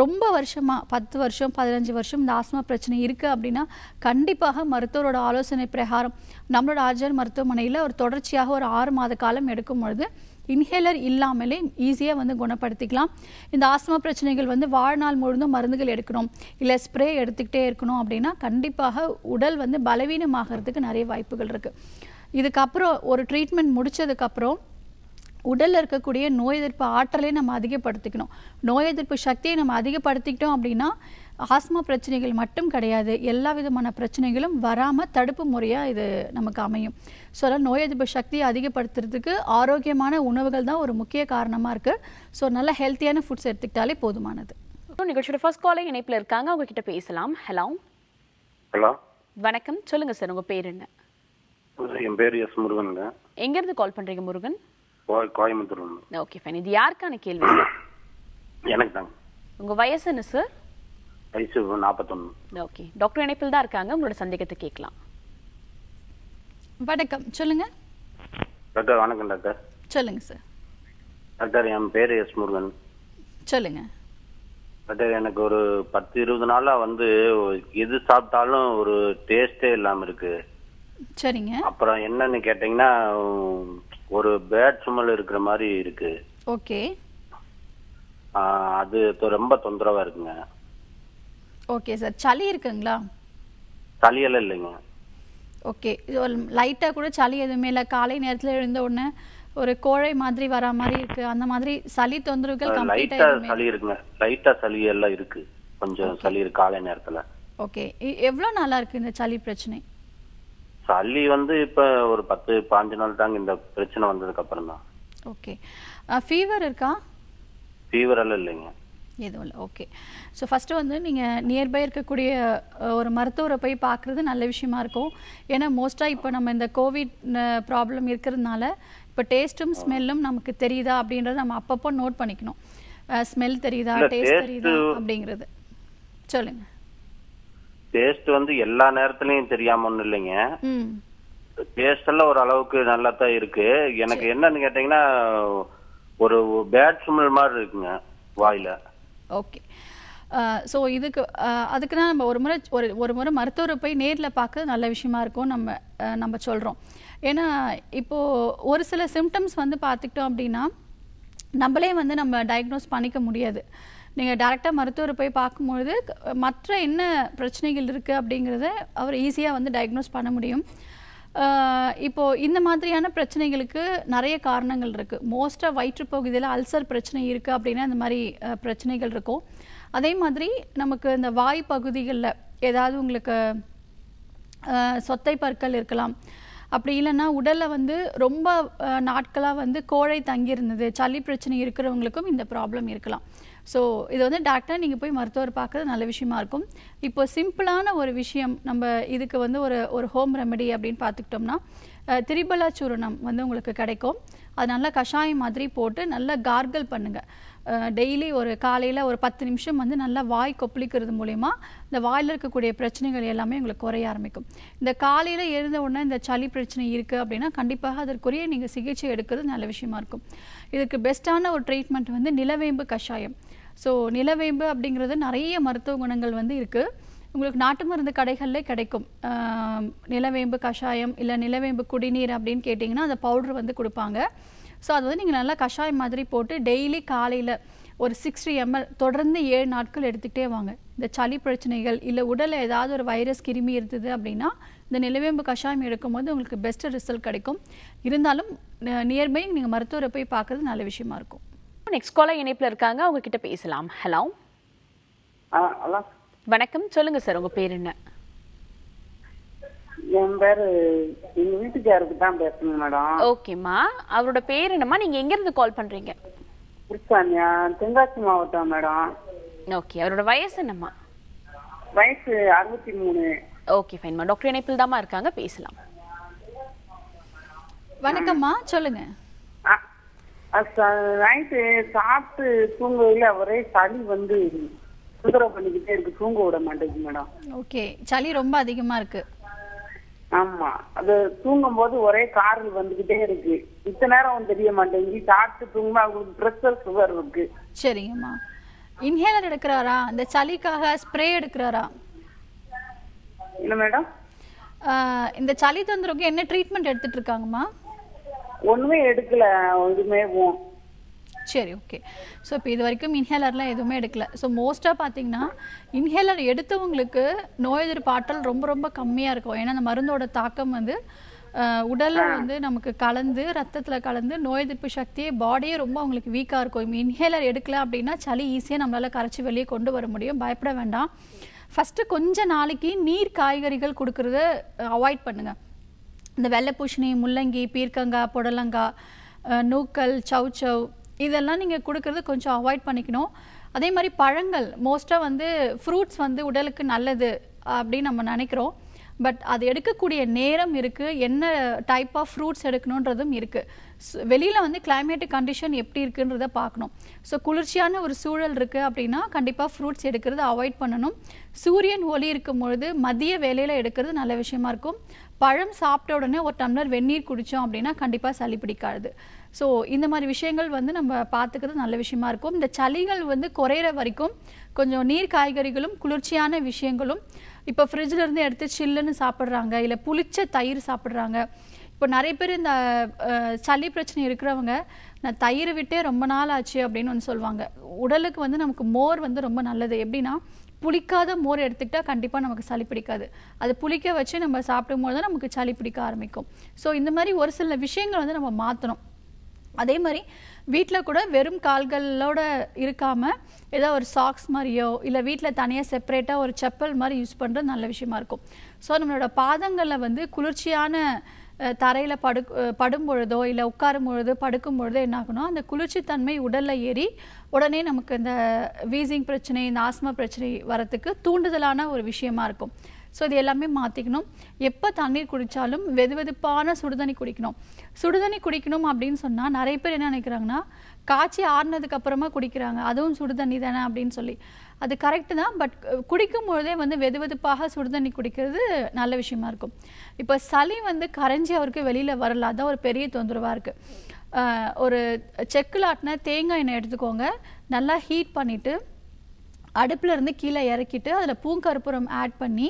ரொம்ப வருஷமாக பத்து வருஷம் பதினஞ்சு வருஷம் இந்த ஆஸ்மா பிரச்சனை இருக்குது அப்படின்னா கண்டிப்பாக மருத்துவரோட ஆலோசனை பிரகாரம் நம்மளோட ஆர்ஜர் மருத்துவமனையில் ஒரு தொடர்ச்சியாக ஒரு ஆறு மாத காலம் எடுக்கும் பொழுது இன்ஹேலர் இல்லாமலே ஈஸியாக வந்து குணப்படுத்திக்கலாம் இந்த ஆஸ்மா பிரச்சனைகள் வந்து வாழ்நாள் முழுதும் மருந்துகள் எடுக்கணும் இல்லை ஸ்ப்ரே எடுத்துக்கிட்டே இருக்கணும் அப்படின்னா கண்டிப்பாக உடல் வந்து பலவீனமாகிறதுக்கு நிறைய வாய்ப்புகள் இருக்குது இதுக்கப்புறம் ஒரு ட்ரீட்மெண்ட் முடித்ததுக்கப்புறம் உடலில் இருக்கக்கூடிய நோய் எதிர்ப்பு ஆற்றலை நம்ம அதிகப்படுத்திக்கணும் நோய் எதிர்ப்பு சக்தியை நம்ம அதிகப்படுத்திக்கிட்டோம் அப்படின்னா ஆஸ்மா பிரச்சனைகள் மட்டும் கிடையாது எல்லா விதமான பிரச்சனைகளும் வராமல் தடுப்பு முறையாக இது நமக்கு அமையும் ஸோ அதனால் நோய் எதிர்ப்பு சக்தியை அதிகப்படுத்துறதுக்கு ஆரோக்கியமான உணவுகள் தான் ஒரு முக்கிய காரணமாக இருக்குது ஸோ நல்ல ஹெல்த்தியான ஃபுட்ஸ் எடுத்துக்கிட்டாலே போதுமானது நிகழ்ச்சியோட ஃபர்ஸ்ட் காலை இணைப்பில் இருக்காங்க அவங்ககிட்ட பேசலாம் ஹலோ ஹலோ வணக்கம் சொல்லுங்க சார் உங்க பேர் என்ன என் பேர் எஸ் எங்க இருந்து கால் பண்றீங்க முருகன் கோயம்புத்தூர் ஓகே ஃபைன் இது யாருக்கான கேள்வி எனக்கு தாங்க உங்க வயசு என்ன சார் வயசு நாற்பத்தொன்று ஓகே டாக்டர் இணைப்பில் தான் இருக்காங்க உங்களோட சந்தேகத்தை கேட்கலாம் வணக்கம் சொல்லுங்க டாக்டர் வணக்கம் டாக்டர் சொல்லுங்க சார் டாக்டர் என் பேர் எஸ் முருகன் சொல்லுங்க டாக்டர் எனக்கு ஒரு பத்து இருபது நாளா வந்து எது சாப்பிட்டாலும் ஒரு டேஸ்டே இல்லாம இருக்கு சரிங்க அப்புறம் என்னன்னு கேட்டீங்கன்னா ஒரு பேட் சுமல் இருக்கிற மாதிரி இருக்கு ஓகே அது ரொம்ப தொந்தரவா இருக்குங்க ஓகே சார் சளி இருக்குங்களா சளியெல்லாம் இல்லைங்க ஓகே லைட்டாக கூட சளி எதுவுமே இல்லை காலை நேரத்தில் எழுந்த உடனே ஒரு கோழை மாதிரி வர மாதிரி இருக்கு அந்த மாதிரி சளி தொந்தரவுகள் லைட்டா சளி இருக்குங்க லைட்டா சளி எல்லாம் இருக்கு கொஞ்சம் சளி இருக்கு காலை நேரத்துல ஓகே எவ்வளவு நாளா இருக்கு இந்த சளி பிரச்சனை சளி வந்து இப்ப ஒரு பத்து பாஞ்சு நாள் தாங்க இந்த பிரச்சனை வந்ததுக்கு அப்புறம் தான் ஓகே ஃபீவர் இருக்கா ஃபீவர் எல்லாம் இல்லைங்க எதுவும் இல்லை ஓகே ஸோ ஃபஸ்ட்டு வந்து நீங்கள் நியர்பை இருக்கக்கூடிய ஒரு மருத்துவரை போய் பார்க்குறது நல்ல விஷயமா இருக்கும் ஏன்னா மோஸ்ட்டாக இப்போ நம்ம இந்த கோவிட் ப்ராப்ளம் இருக்கிறதுனால இப்போ டேஸ்ட்டும் ஸ்மெல்லும் நமக்கு தெரியுதா அப்படின்றத நம்ம அப்பப்போ நோட் பண்ணிக்கணும் ஸ்மெல் தெரியுதா டேஸ்ட் தெரியுதா அப்படிங்கிறது சொல்லுங்க டேஸ்ட் வந்து எல்லா நேரத்துலயும் தெரியாம ஒண்ணு இல்லைங்க டேஸ்ட் எல்லாம் ஒரு அளவுக்கு நல்லா தான் இருக்கு எனக்கு என்னன்னு கேட்டீங்கன்னா ஒரு பேட் ஸ்மெல் மாதிரி இருக்குங்க வாயில ஓகே ஸோ uh, இதுக்கு uh, தான் நம்ம ஒரு முறை ஒரு ஒரு முறை மருத்துவரை போய் நேரில் பார்க்க நல்ல விஷயமா இருக்கும் நம்ம uh, நம்ம சொல்கிறோம் ஏன்னா இப்போது ஒரு சில சிம்டம்ஸ் வந்து பார்த்துக்கிட்டோம் அப்படின்னா நம்மளே வந்து நம்ம டயக்னோஸ் பண்ணிக்க முடியாது நீங்கள் டேரெக்டாக மருத்துவரை போய் பார்க்கும்பொழுது மற்ற என்ன பிரச்சனைகள் இருக்குது அப்படிங்கிறத அவர் ஈஸியாக வந்து டயக்னோஸ் பண்ண முடியும் இப்போ இந்த மாதிரியான பிரச்சனைகளுக்கு நிறைய காரணங்கள் இருக்குது மோஸ்ட்டாக வயிற்றுப்பகுதியில் அல்சர் பிரச்சனை இருக்குது அப்படின்னா இந்த மாதிரி பிரச்சனைகள் இருக்கும் அதே மாதிரி நமக்கு இந்த வாய் பகுதிகளில் ஏதாவது உங்களுக்கு சொத்தை பற்கள் இருக்கலாம் அப்படி இல்லைன்னா உடலில் வந்து ரொம்ப நாட்களாக வந்து கோழை தங்கியிருந்தது சளி பிரச்சனை இருக்கிறவங்களுக்கும் இந்த ப்ராப்ளம் இருக்கலாம் ஸோ இது வந்து டேரெக்டாக நீங்கள் போய் மருத்துவர் பார்க்குறது நல்ல விஷயமா இருக்கும் இப்போ சிம்பிளான ஒரு விஷயம் நம்ம இதுக்கு வந்து ஒரு ஒரு ஹோம் ரெமெடி அப்படின்னு பார்த்துக்கிட்டோம்னா திரிபலா சூரணம் வந்து உங்களுக்கு கிடைக்கும் அது நல்லா கஷாயம் மாதிரி போட்டு நல்லா கார்கல் பண்ணுங்கள் டெய்லி ஒரு காலையில் ஒரு பத்து நிமிஷம் வந்து நல்லா வாய் கொப்பளிக்கிறது மூலிமா இந்த வாயில் இருக்கக்கூடிய பிரச்சனைகள் எல்லாமே உங்களுக்கு குறைய ஆரம்பிக்கும் இந்த காலையில் எழுந்த உடனே இந்த சளி பிரச்சனை இருக்குது அப்படின்னா கண்டிப்பாக அதற்குரிய நீங்கள் சிகிச்சை எடுக்கிறது நல்ல விஷயமா இருக்கும் இதுக்கு பெஸ்ட்டான ஒரு ட்ரீட்மெண்ட் வந்து நிலவேம்பு கஷாயம் ஸோ நிலவேம்பு அப்படிங்கிறது நிறைய மருத்துவ குணங்கள் வந்து இருக்குது உங்களுக்கு நாட்டு மருந்து கடைகளில் கிடைக்கும் நிலவேம்பு கஷாயம் இல்லை நிலவேம்பு குடிநீர் அப்படின்னு கேட்டிங்கன்னா அந்த பவுடர் வந்து கொடுப்பாங்க ஸோ அது வந்து நீங்கள் நல்லா கஷாயம் மாதிரி போட்டு டெய்லி காலையில் ஒரு சிக்ஸ்டி எம்எல் தொடர்ந்து ஏழு நாட்கள் எடுத்துக்கிட்டே வாங்க இந்த சளி பிரச்சனைகள் இல்லை உடலில் ஏதாவது ஒரு வைரஸ் கிருமி இருந்தது அப்படின்னா இந்த நிலவேம்பு கஷாயம் எடுக்கும்போது உங்களுக்கு பெஸ்ட்டு ரிசல்ட் கிடைக்கும் இருந்தாலும் நியர்பை நீங்கள் மருத்துவரை போய் பார்க்குறது நல்ல விஷயமா இருக்கும் நெக்ஸ்ட் காலர் இணைப்பில் இருக்காங்க அவங்க கிட்ட பேசலாம் ஹலோ வணக்கம் சொல்லுங்க சார் உங்க பேர் என்ன என் பேரு எங்க வீட்டுக்காருக்கு தான் பேசணும் மேடம் ஓகேம்மா அவரோட பேர் என்னம்மா நீங்க எங்க இருந்து கால் பண்றீங்க புஷ்பான்யா தென்காசி மாவட்டம் மேடம் ஓகே அவரோட வயசு என்னம்மா வயசு அறுபத்தி மூணு ஓகே ஃபைன்மா டாக்டர் இணைப்பில் தாம்மா இருக்காங்க பேசலாம் வணக்கம்மா சொல்லுங்க நைட்டு சாப்பிட்டு தூங்கல ஒரே சளி வந்து தொந்தரவு பண்ணிக்கிட்டே இருக்கு தூங்க விட மாட்டேங்குது மேடம் ஓகே சளி ரொம்ப அதிகமா இருக்கு ஆமா அது தூங்கும் போது ஒரே காரில் வந்துகிட்டே இருக்கு இத்தனை நேரம் தெரிய மாட்டேங்குது சாப்பிட்டு தூங்குமா அவங்களுக்கு பிரஷர் சுகர் இருக்கு சரிங்கம்மா இன்ஹேலர் எடுக்கிறாரா அந்த சளிக்காக ஸ்ப்ரே எடுக்கிறாரா இல்லை மேடம் இந்த சளி தொந்தரவுக்கு என்ன ட்ரீட்மெண்ட் எடுத்துட்டு இருக்காங்கம்மா ஒண்ணுமே எடுக்கல எதுவுமே சரி ஓகே ஸோ இப்போ இது வரைக்கும் இன்ஹேலர்லாம் எதுவுமே எடுக்கல ஸோ மோஸ்ட்டாக பார்த்தீங்கன்னா இன்ஹேலர் எடுத்தவங்களுக்கு நோய் எதிர்ப்பாற்றல் ரொம்ப ரொம்ப கம்மியாக இருக்கும் ஏன்னா அந்த மருந்தோட தாக்கம் வந்து உடலில் வந்து நமக்கு கலந்து ரத்தத்தில் கலந்து நோய் எதிர்ப்பு சக்தியே பாடியே ரொம்ப அவங்களுக்கு வீக்காக இருக்கும் இன்ஹேலர் எடுக்கல அப்படின்னா சளி ஈஸியாக நம்மளால் கரைச்சி வெளியே கொண்டு வர முடியும் பயப்பட வேண்டாம் ஃபஸ்ட்டு கொஞ்ச நாளைக்கு நீர் காய்கறிகள் கொடுக்கறத அவாய்ட் பண்ணுங்கள் இந்த வெள்ளை பூஷணி முள்ளங்கி பீர்க்கங்காய் புடலங்காய் நூக்கல் சவ் சவ் இதெல்லாம் நீங்கள் கொடுக்கறது கொஞ்சம் அவாய்ட் பண்ணிக்கணும் அதே மாதிரி பழங்கள் மோஸ்ட்டாக வந்து ஃப்ரூட்ஸ் வந்து உடலுக்கு நல்லது அப்படின்னு நம்ம நினைக்கிறோம் பட் அது எடுக்கக்கூடிய நேரம் இருக்குது என்ன டைப் ஆஃப் ஃப்ரூட்ஸ் எடுக்கணுன்றதும் இருக்குது வெளியில் வந்து கிளைமேட்டிக் கண்டிஷன் எப்படி இருக்குன்றத பார்க்கணும் ஸோ குளிர்ச்சியான ஒரு சூழல் இருக்குது அப்படின்னா கண்டிப்பாக ஃப்ரூட்ஸ் எடுக்கிறது அவாய்ட் பண்ணணும் சூரியன் ஒளி இருக்கும் பொழுது மதிய வேலையில் எடுக்கிறது நல்ல விஷயமா இருக்கும் பழம் சாப்பிட்ட உடனே ஒரு டம்ளர் வெந்நீர் குடித்தோம் அப்படின்னா கண்டிப்பாக சளி பிடிக்காது ஸோ இந்த மாதிரி விஷயங்கள் வந்து நம்ம பார்த்துக்கிறது நல்ல விஷயமா இருக்கும் இந்த சளிகள் வந்து குறையிற வரைக்கும் கொஞ்சம் நீர் காய்கறிகளும் குளிர்ச்சியான விஷயங்களும் இப்போ ஃப்ரிட்ஜிலேருந்து எடுத்து சில்லுன்னு சாப்பிட்றாங்க இல்லை புளிச்ச தயிர் சாப்பிட்றாங்க இப்போ நிறைய பேர் இந்த சளி பிரச்சனை இருக்கிறவங்க நான் தயிர் விட்டே ரொம்ப நாள் ஆச்சு அப்படின்னு ஒன்று சொல்லுவாங்க உடலுக்கு வந்து நமக்கு மோர் வந்து ரொம்ப நல்லது எப்படின்னா புளிக்காத மோர் எடுத்துக்கிட்டால் கண்டிப்பாக நமக்கு சளி பிடிக்காது அது புளிக்க வச்சு நம்ம சாப்பிடும் போது தான் நமக்கு சளி பிடிக்க ஆரம்பிக்கும் ஸோ இந்த மாதிரி ஒரு சில விஷயங்கள் வந்து நம்ம மாற்றணும் அதே மாதிரி வீட்டில் கூட வெறும் கால்களோட இருக்காமல் ஏதோ ஒரு சாக்ஸ் மாதிரியோ இல்லை வீட்டில் தனியாக செப்பரேட்டாக ஒரு செப்பல் மாதிரி யூஸ் பண்ணுறது நல்ல விஷயமா இருக்கும் ஸோ நம்மளோட பாதங்களில் வந்து குளிர்ச்சியான தரையில் படு படும் பொழுதோ இல்லை உட்காரும் பொழுது படுக்கும் பொழுதோ என்ன ஆகுனா அந்த குளிர்ச்சித்தன்மை உடலில் ஏறி உடனே நமக்கு இந்த வீசிங் பிரச்சனை இந்த ஆஸ்மா பிரச்சனை வரத்துக்கு தூண்டுதலான ஒரு விஷயமா இருக்கும் ஸோ இது எல்லாமே மாற்றிக்கணும் எப்போ தண்ணீர் குடித்தாலும் வெது வெதுப்பான சுடுதண்ணி குடிக்கணும் சுடுதண்ணி குடிக்கணும் அப்படின்னு சொன்னால் நிறைய பேர் என்ன நினைக்கிறாங்கன்னா காய்ச்சி ஆறுனதுக்கப்புறமா குடிக்கிறாங்க அதுவும் சுடுதண்ணி தானே அப்படின்னு சொல்லி அது கரெக்டு தான் பட் குடிக்கும் பொழுதே வந்து வெது வெதுப்பாக சுடுதண்ணி குடிக்கிறது நல்ல விஷயமா இருக்கும் இப்போ சளி வந்து கரைஞ்சி அவருக்கு வெளியில் வரல அதான் ஒரு பெரிய தொந்தரவாக இருக்குது ஒரு செக்கில் தேங்காய் எண்ணெய் எடுத்துக்கோங்க நல்லா ஹீட் பண்ணிவிட்டு அடுப்பில் இருந்து கீழே இறக்கிட்டு அதில் பூங்கற்பூரம் ஆட் பண்ணி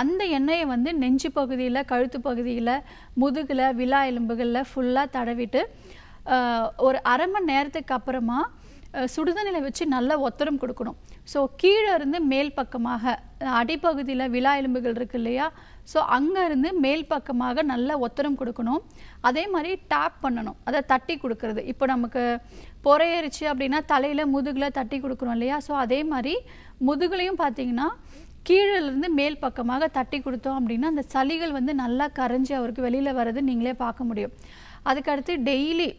அந்த எண்ணெயை வந்து நெஞ்சு பகுதியில் கழுத்து பகுதியில் முதுகில் விழா எலும்புகளில் ஃபுல்லாக தடவிட்டு ஒரு அரை மணி நேரத்துக்கு அப்புறமா சுடுதண்ணியில் வச்சு நல்லா ஒத்தரம் கொடுக்கணும் ஸோ கீழே இருந்து மேல் பக்கமாக அடிப்பகுதியில் விழா எலும்புகள் இருக்குது இல்லையா ஸோ அங்கேருந்து மேல் பக்கமாக நல்ல ஒத்தரம் கொடுக்கணும் அதே மாதிரி டேப் பண்ணணும் அதை தட்டி கொடுக்கறது இப்போ நமக்கு பொறையரிச்சு அப்படின்னா தலையில் முதுகில் தட்டி கொடுக்குறோம் இல்லையா ஸோ அதே மாதிரி முதுகுலையும் பார்த்தீங்கன்னா கீழேருந்து மேல் பக்கமாக தட்டி கொடுத்தோம் அப்படின்னா அந்த சளிகள் வந்து நல்லா கரைஞ்சி அவருக்கு வெளியில் வர்றது நீங்களே பார்க்க முடியும் அதுக்கடுத்து டெய்லி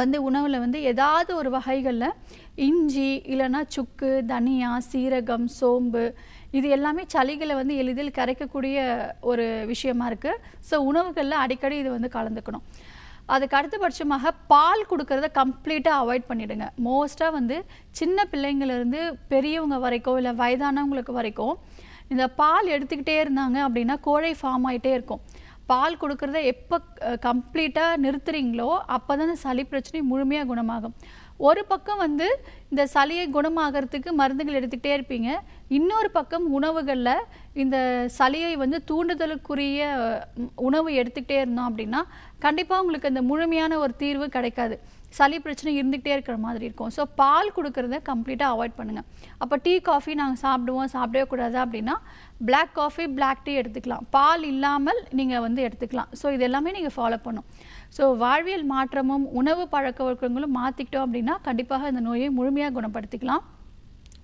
வந்து உணவில் வந்து ஏதாவது ஒரு வகைகளில் இஞ்சி இல்லைன்னா சுக்கு தனியா சீரகம் சோம்பு இது எல்லாமே சளிகளை வந்து எளிதில் கரைக்கக்கூடிய ஒரு விஷயமா இருக்குது ஸோ உணவுகளில் அடிக்கடி இது வந்து கலந்துக்கணும் அதுக்கு அடுத்தபட்சமாக பால் கொடுக்கறத கம்ப்ளீட்டாக அவாய்ட் பண்ணிவிடுங்க மோஸ்ட்டாக வந்து சின்ன பிள்ளைங்கள்லேருந்து பெரியவங்க வரைக்கும் இல்லை வயதானவங்களுக்கு வரைக்கும் இந்த பால் எடுத்துக்கிட்டே இருந்தாங்க அப்படின்னா கோழை ஃபார்ம் ஆகிட்டே இருக்கும் பால் கொடுக்குறத எப்போ கம்ப்ளீட்டாக நிறுத்துறீங்களோ அப்போ தான் சளி பிரச்சனை முழுமையாக குணமாகும் ஒரு பக்கம் வந்து இந்த சளியை குணமாகறதுக்கு மருந்துகள் எடுத்துக்கிட்டே இருப்பீங்க இன்னொரு பக்கம் உணவுகளில் இந்த சளியை வந்து தூண்டுதலுக்குரிய உணவு எடுத்துக்கிட்டே இருந்தோம் அப்படின்னா கண்டிப்பாக உங்களுக்கு அந்த முழுமையான ஒரு தீர்வு கிடைக்காது சளி பிரச்சனை இருந்துகிட்டே இருக்கிற மாதிரி இருக்கும் ஸோ பால் கொடுக்குறத கம்ப்ளீட்டாக அவாய்ட் பண்ணுங்கள் அப்போ டீ காஃபி நாங்கள் சாப்பிடுவோம் சாப்பிடவே கூடாது அப்படின்னா பிளாக் காஃபி பிளாக் டீ எடுத்துக்கலாம் பால் இல்லாமல் நீங்கள் வந்து எடுத்துக்கலாம் ஸோ இது எல்லாமே நீங்கள் ஃபாலோ பண்ணும் ஸோ வாழ்வியல் மாற்றமும் உணவு பழக்க வழக்கங்களும் மாற்றிக்கிட்டோம் அப்படின்னா கண்டிப்பாக இந்த நோயை முழுமையாக குணப்படுத்திக்கலாம்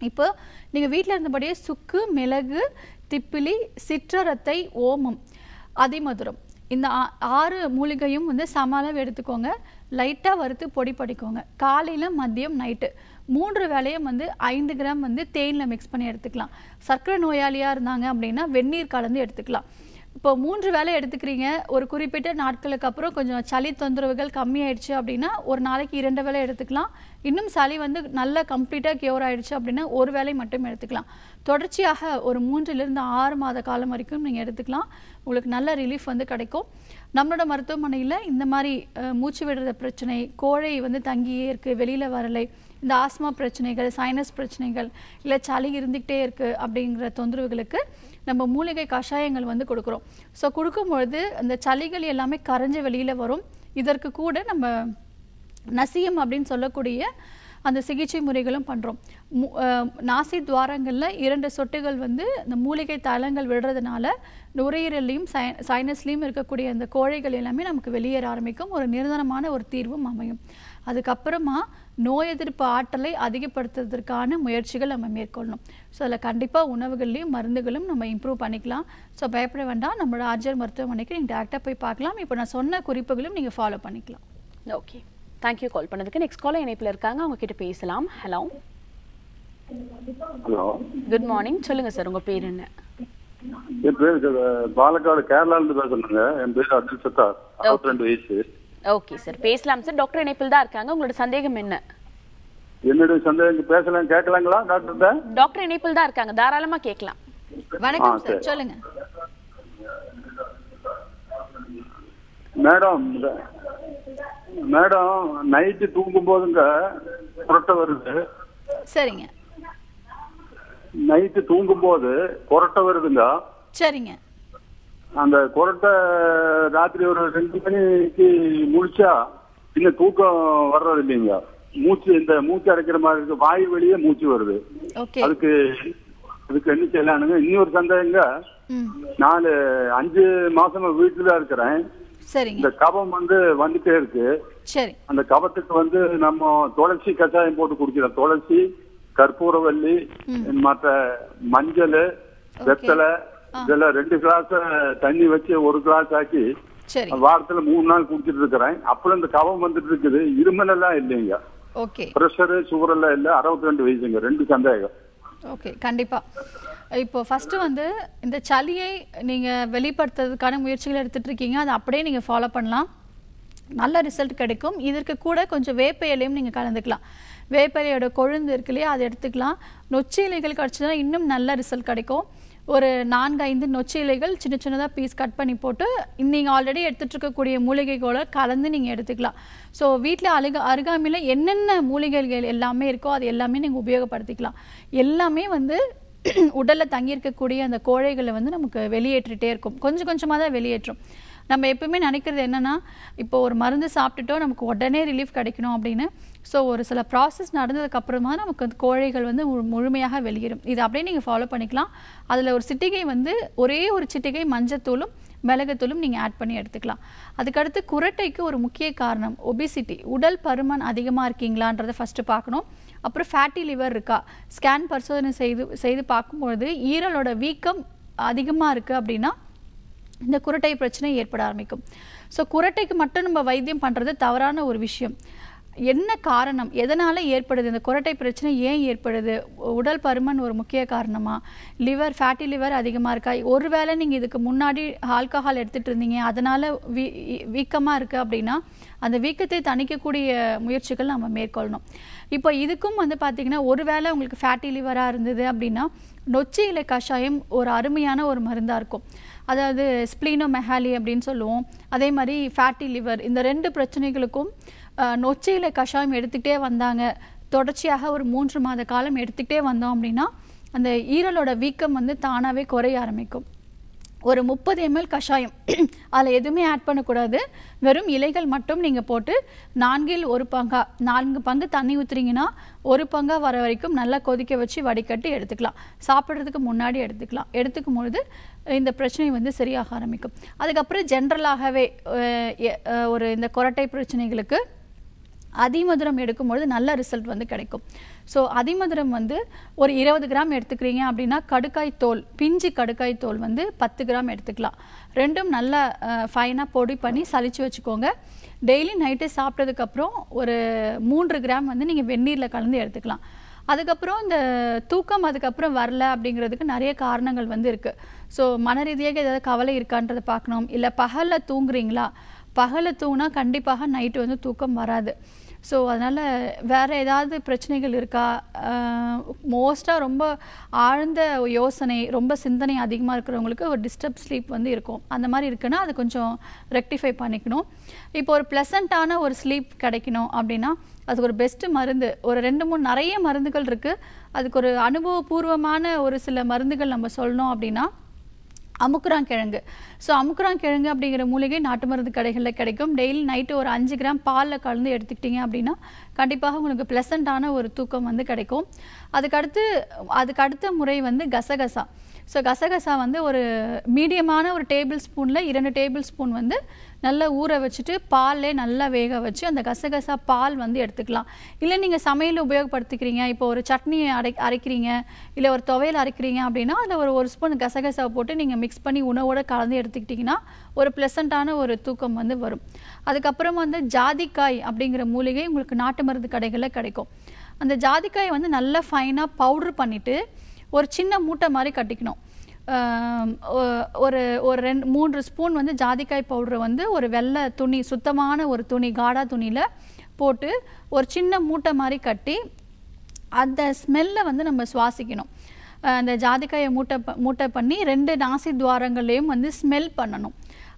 இப்போ நீங்கள் வீட்டில் இருந்தபடியே சுக்கு மிளகு திப்பிலி சிற்றரத்தை ஓமம் அதிமதுரம் இந்த ஆறு மூலிகையும் வந்து சம எடுத்துக்கோங்க லைட்டாக வறுத்து பொடி படிக்கோங்க காலையில் மதியம் நைட்டு மூன்று வேலையும் வந்து ஐந்து கிராம் வந்து தேனில் மிக்ஸ் பண்ணி எடுத்துக்கலாம் சர்க்கரை நோயாளியாக இருந்தாங்க அப்படின்னா வெந்நீர் கலந்து எடுத்துக்கலாம் இப்போ மூன்று வேலை எடுத்துக்கிறீங்க ஒரு குறிப்பிட்ட நாட்களுக்கு அப்புறம் கொஞ்சம் சளி தொந்தரவுகள் கம்மியாயிடுச்சு அப்படின்னா ஒரு நாளைக்கு இரண்டு வேலை எடுத்துக்கலாம் இன்னும் சளி வந்து நல்லா கம்ப்ளீட்டாக கியூர் ஆயிடுச்சு அப்படின்னா ஒரு வேலை மட்டும் எடுத்துக்கலாம் தொடர்ச்சியாக ஒரு மூன்றிலிருந்து ஆறு மாத காலம் வரைக்கும் நீங்கள் எடுத்துக்கலாம் உங்களுக்கு நல்ல ரிலீஃப் வந்து கிடைக்கும் நம்மளோட மருத்துவமனையில் இந்த மாதிரி மூச்சு விடுற பிரச்சனை கோழை வந்து தங்கியே இருக்குது வெளியில் வரலை இந்த ஆஸ்மா பிரச்சனைகள் சைனஸ் பிரச்சனைகள் இல்லை சளி இருந்துக்கிட்டே இருக்குது அப்படிங்கிற தொந்தரவுகளுக்கு நம்ம மூலிகை கஷாயங்கள் வந்து கொடுக்குறோம் ஸோ கொடுக்கும்பொழுது அந்த சளிகள் எல்லாமே கரைஞ்ச வெளியில் வரும் இதற்கு கூட நம்ம நசியம் அப்படின்னு சொல்லக்கூடிய அந்த சிகிச்சை முறைகளும் பண்ணுறோம் நாசி துவாரங்களில் இரண்டு சொட்டுகள் வந்து இந்த மூலிகை தளங்கள் விடுறதுனால நுரையீரல்லையும் சை சைனஸ்லேயும் இருக்கக்கூடிய அந்த கோழைகள் எல்லாமே நமக்கு வெளியேற ஆரம்பிக்கும் ஒரு நிரந்தரமான ஒரு தீர்வும் அமையும் அதுக்கப்புறமா நோய் எதிர்ப்பு ஆற்றலை அதிகப்படுத்துறதுக்கான முயற்சிகள் நம்ம மேற்கொள்ளணும் ஸோ அதில் கண்டிப்பாக உணவுகள்லையும் மருந்துகளும் நம்ம இம்ப்ரூவ் பண்ணிக்கலாம் ஸோ பயப்பட வேண்டாம் நம்மளோட ஆர்ஜர் மருத்துவமனைக்கு நீங்கள் டேரெக்டாக போய் பார்க்கலாம் இப்போ நான் சொன்ன குறிப்புகளும் நீங்கள் ஃபாலோ பண்ணிக்கலாம் ஓகே தேங்க்யூ கால் பண்ணதுக்கு நெக்ஸ்ட் காலர் இணைப்பில் இருக்காங்க அவங்க கிட்ட பேசலாம் ஹலோ ஹலோ குட் மார்னிங் சொல்லுங்க சார் உங்க பேர் என்ன பாலக்காடு கேரளால இருந்து பேசுறேங்க என் பேர் அர்ஜுன் சத்தார் அறுபத்தி ரெண்டு வயசு ஓகே சார் பேசலாம் சார் டாக்டர் இணைப்பில் தான் இருக்காங்க உங்களோட சந்தேகம் என்ன என்னுடைய சந்தேகம் பேசலாம் கேட்கலாங்களா டாக்டர் டாக்டர் இணைப்பில் தான் இருக்காங்க தாராளமா கேட்கலாம் வணக்கம் சார் சொல்லுங்க மேடம் மேடம் நைட்டு தூங்கும் போதுங்க புரட்ட வருது சரிங்க நைட்டு தூங்கும் போது புரட்ட வருதுங்க சரிங்க அந்த குரட்டை ராத்திரி ஒரு ரெண்டு மணிக்கு முடிச்சா பின்ன தூக்கம் வர்றது இல்லைங்க மூச்சு இந்த மூச்சு அடைக்கிற மாதிரி இருக்கு வாய் வெளியே மூச்சு வருது அதுக்கு அதுக்கு என்ன செய்யலானுங்க இன்னொரு சந்தேகங்க நாலு அஞ்சு மாசமா வீட்டுல இருக்கிறேன் இந்த கபம் வந்து வந்துட்டே இருக்கு அந்த கபத்துக்கு வந்து நம்ம துளசி கஷாயம் போட்டு குடிக்கிறோம் துளசி கற்பூரவல்லி மற்ற மஞ்சள் வெத்தலை இதுல ரெண்டு கிளாஸ் தண்ணி வச்சு ஒரு கிளாஸ் ஆக்கி வாரத்துல மூணு நாள் குடிச்சிட்டு இருக்கிறேன் அப்புறம் இந்த கவம் வந்துட்டு இருக்குது இருமல் எல்லாம் இல்லைங்க ஓகே பிரஷர் சுகர் எல்லாம் இல்ல அறுபத்தி ரெண்டு வயசுங்க ரெண்டு சந்தேகம் ஓகே கண்டிப்பா இப்போ ஃபர்ஸ்ட் வந்து இந்த சளியை நீங்க வெளிப்படுத்துறதுக்கான முயற்சிகள் எடுத்துட்டு இருக்கீங்க அதை அப்படியே நீங்க ஃபாலோ பண்ணலாம் நல்ல ரிசல்ட் கிடைக்கும் இதற்கு கூட கொஞ்சம் வேப்ப இலையும் நீங்கள் கலந்துக்கலாம் வேப்ப இலையோட கொழுந்து இருக்கு இல்லையா அதை எடுத்துக்கலாம் நொச்சி இலைகள் கிடச்சதுன்னா இன்னும் நல்ல ரிசல்ட் கிடைக்கும் ஒரு நான்கு ஐந்து நொச்சி இலைகள் சின்ன சின்னதாக பீஸ் கட் பண்ணி போட்டு நீங்கள் ஆல்ரெடி எடுத்துகிட்டு இருக்கக்கூடிய மூலிகைகளோட கலந்து நீங்கள் எடுத்துக்கலாம் ஸோ வீட்டில் அழுக அருகாமையில் என்னென்ன மூலிகைகள் எல்லாமே இருக்கோ அது எல்லாமே நீங்கள் உபயோகப்படுத்திக்கலாம் எல்லாமே வந்து உடலில் தங்கியிருக்கக்கூடிய அந்த கோழைகளை வந்து நமக்கு வெளியேற்றிட்டே இருக்கும் கொஞ்சம் கொஞ்சமாக தான் வெளியேற்றும் நம்ம எப்பவுமே நினைக்கிறது என்னென்னா இப்போ ஒரு மருந்து சாப்பிட்டுட்டோம் நமக்கு உடனே ரிலீஃப் கிடைக்கணும் அப்படின்னு ஸோ ஒரு சில ப்ராசஸ் நடந்ததுக்கப்புறமா நமக்கு வந்து கோழைகள் வந்து முழுமையாக வெளியேறும் இது அப்படியே நீங்கள் ஃபாலோ பண்ணிக்கலாம் அதில் ஒரு சிட்டிகை வந்து ஒரே ஒரு சிட்டிகை மஞ்சத்தூளும் மிளகுத்தூளும் நீங்கள் ஆட் பண்ணி எடுத்துக்கலாம் அதுக்கடுத்து குரட்டைக்கு ஒரு முக்கிய காரணம் ஒபிசிட்டி உடல் பருமன் அதிகமாக இருக்கீங்களான்றதை ஃபஸ்ட்டு பார்க்கணும் அப்புறம் ஃபேட்டி லிவர் இருக்கா ஸ்கேன் பரிசோதனை செய்து செய்து பார்க்கும்பொழுது ஈரலோட வீக்கம் அதிகமாக இருக்குது அப்படின்னா இந்த குரட்டை பிரச்சனை ஏற்பட ஆரம்பிக்கும் ஸோ குரட்டைக்கு மட்டும் நம்ம வைத்தியம் பண்ணுறது தவறான ஒரு விஷயம் என்ன காரணம் எதனால் ஏற்படுது இந்த குரட்டை பிரச்சனை ஏன் ஏற்படுது உடல் பருமன் ஒரு முக்கிய காரணமாக லிவர் ஃபேட்டி லிவர் அதிகமாக இருக்கா ஒருவேளை நீங்கள் இதுக்கு முன்னாடி ஆல்கஹால் எடுத்துகிட்டு இருந்தீங்க அதனால் வீ வீக்கமாக இருக்குது அப்படின்னா அந்த வீக்கத்தை தணிக்கக்கூடிய முயற்சிகள் நம்ம மேற்கொள்ளணும் இப்போ இதுக்கும் வந்து பார்த்திங்கன்னா ஒருவேளை உங்களுக்கு ஃபேட்டி லிவராக இருந்தது அப்படின்னா நொச்சி இலை கஷாயம் ஒரு அருமையான ஒரு மருந்தாக இருக்கும் அதாவது ஸ்ப்ளீனோ மெஹாலி அப்படின்னு சொல்லுவோம் அதே மாதிரி ஃபேட்டி லிவர் இந்த ரெண்டு பிரச்சனைகளுக்கும் நொச்சியில் கஷாயம் எடுத்துக்கிட்டே வந்தாங்க தொடர்ச்சியாக ஒரு மூன்று மாத காலம் எடுத்துக்கிட்டே வந்தோம் அப்படின்னா அந்த ஈரலோட வீக்கம் வந்து தானாகவே குறைய ஆரம்பிக்கும் ஒரு முப்பது எம்எல் கஷாயம் அதில் எதுவுமே ஆட் பண்ணக்கூடாது வெறும் இலைகள் மட்டும் நீங்கள் போட்டு நான்கில் ஒரு பங்கா நான்கு பங்கு தண்ணி ஊற்றுறீங்கன்னா ஒரு பங்காக வர வரைக்கும் நல்லா கொதிக்க வச்சு வடிகட்டி எடுத்துக்கலாம் சாப்பிட்றதுக்கு முன்னாடி எடுத்துக்கலாம் எடுத்துக்கும் பொழுது இந்த பிரச்சனை வந்து சரியாக ஆரம்பிக்கும் அதுக்கப்புறம் ஜென்ரலாகவே ஒரு இந்த கொரட்டை பிரச்சனைகளுக்கு அதிமதுரம் எடுக்கும்பொழுது நல்ல ரிசல்ட் வந்து கிடைக்கும் ஸோ அதிமதுரம் வந்து ஒரு இருபது கிராம் எடுத்துக்கிறீங்க அப்படின்னா கடுக்காய் தோல் பிஞ்சு கடுக்காய் தோல் வந்து பத்து கிராம் எடுத்துக்கலாம் ரெண்டும் நல்லா ஃபைனாக பொடி பண்ணி சளிச்சு வச்சுக்கோங்க டெய்லி நைட்டு சாப்பிட்டதுக்கப்புறம் ஒரு மூன்று கிராம் வந்து நீங்கள் வெந்நீரில் கலந்து எடுத்துக்கலாம் அதுக்கப்புறம் இந்த தூக்கம் அதுக்கப்புறம் வரல அப்படிங்கிறதுக்கு நிறைய காரணங்கள் வந்து இருக்குது ஸோ மன ரீதியாக ஏதாவது கவலை இருக்கான்றதை பார்க்கணும் இல்லை பகலில் தூங்குறீங்களா பகலில் தூங்கினா கண்டிப்பாக நைட்டு வந்து தூக்கம் வராது ஸோ அதனால் வேறு ஏதாவது பிரச்சனைகள் இருக்கா மோஸ்ட்டாக ரொம்ப ஆழ்ந்த யோசனை ரொம்ப சிந்தனை அதிகமாக இருக்கிறவங்களுக்கு ஒரு டிஸ்டர்ப் ஸ்லீப் வந்து இருக்கும் அந்த மாதிரி இருக்குன்னா அது கொஞ்சம் ரெக்டிஃபை பண்ணிக்கணும் இப்போ ஒரு ப்ளசண்ட்டான ஒரு ஸ்லீப் கிடைக்கணும் அப்படின்னா அதுக்கு ஒரு பெஸ்ட்டு மருந்து ஒரு ரெண்டு மூணு நிறைய மருந்துகள் இருக்குது அதுக்கு ஒரு அனுபவபூர்வமான ஒரு சில மருந்துகள் நம்ம சொல்லணும் அப்படின்னா அமுக்குரான் கிழங்கு ஸோ அமுக்குரான் கிழங்கு அப்படிங்கிற மூலிகை நாட்டு மருந்து கடைகளில் கிடைக்கும் டெய்லி நைட்டு ஒரு அஞ்சு கிராம் பாலில் கலந்து எடுத்துக்கிட்டிங்க அப்படின்னா கண்டிப்பாக உங்களுக்கு ப்ளசண்ட்டான ஒரு தூக்கம் வந்து கிடைக்கும் அதுக்கடுத்து அதுக்கடுத்த முறை வந்து கசகசா ஸோ கசகசா வந்து ஒரு மீடியமான ஒரு டேபிள் ஸ்பூனில் இரண்டு டேபிள் ஸ்பூன் வந்து நல்லா ஊற வச்சுட்டு பாலே நல்லா வேக வச்சு அந்த கசகசா பால் வந்து எடுத்துக்கலாம் இல்லை நீங்கள் சமையல் உபயோகப்படுத்திக்கிறீங்க இப்போ ஒரு சட்னி அரை அரைக்கிறீங்க இல்லை ஒரு துவையல் அரைக்கிறீங்க அப்படின்னா அதில் ஒரு ஒரு ஸ்பூன் கசகசா போட்டு நீங்கள் மிக்ஸ் பண்ணி உணவோட கலந்து எடுத்துக்கிட்டிங்கன்னா ஒரு ப்ளசண்ட்டான ஒரு தூக்கம் வந்து வரும் அதுக்கப்புறம் வந்து ஜாதிக்காய் அப்படிங்கிற மூலிகை உங்களுக்கு நாட்டு மருந்து கடைகளில் கிடைக்கும் அந்த ஜாதிக்காயை வந்து நல்லா ஃபைனாக பவுட்ரு பண்ணிவிட்டு ஒரு சின்ன மூட்டை மாதிரி கட்டிக்கணும் ஒரு ஒரு ரெண்டு மூன்று ஸ்பூன் வந்து ஜாதிக்காய் பவுட்ரு வந்து ஒரு வெள்ளை துணி சுத்தமான ஒரு துணி காடா துணியில் போட்டு ஒரு சின்ன மூட்டை மாதிரி கட்டி அந்த ஸ்மெல்லை வந்து நம்ம சுவாசிக்கணும் அந்த ஜாதிக்காயை மூட்டை மூட்டை பண்ணி ரெண்டு நாசி துவாரங்களையும் வந்து ஸ்மெல் பண்ணணும்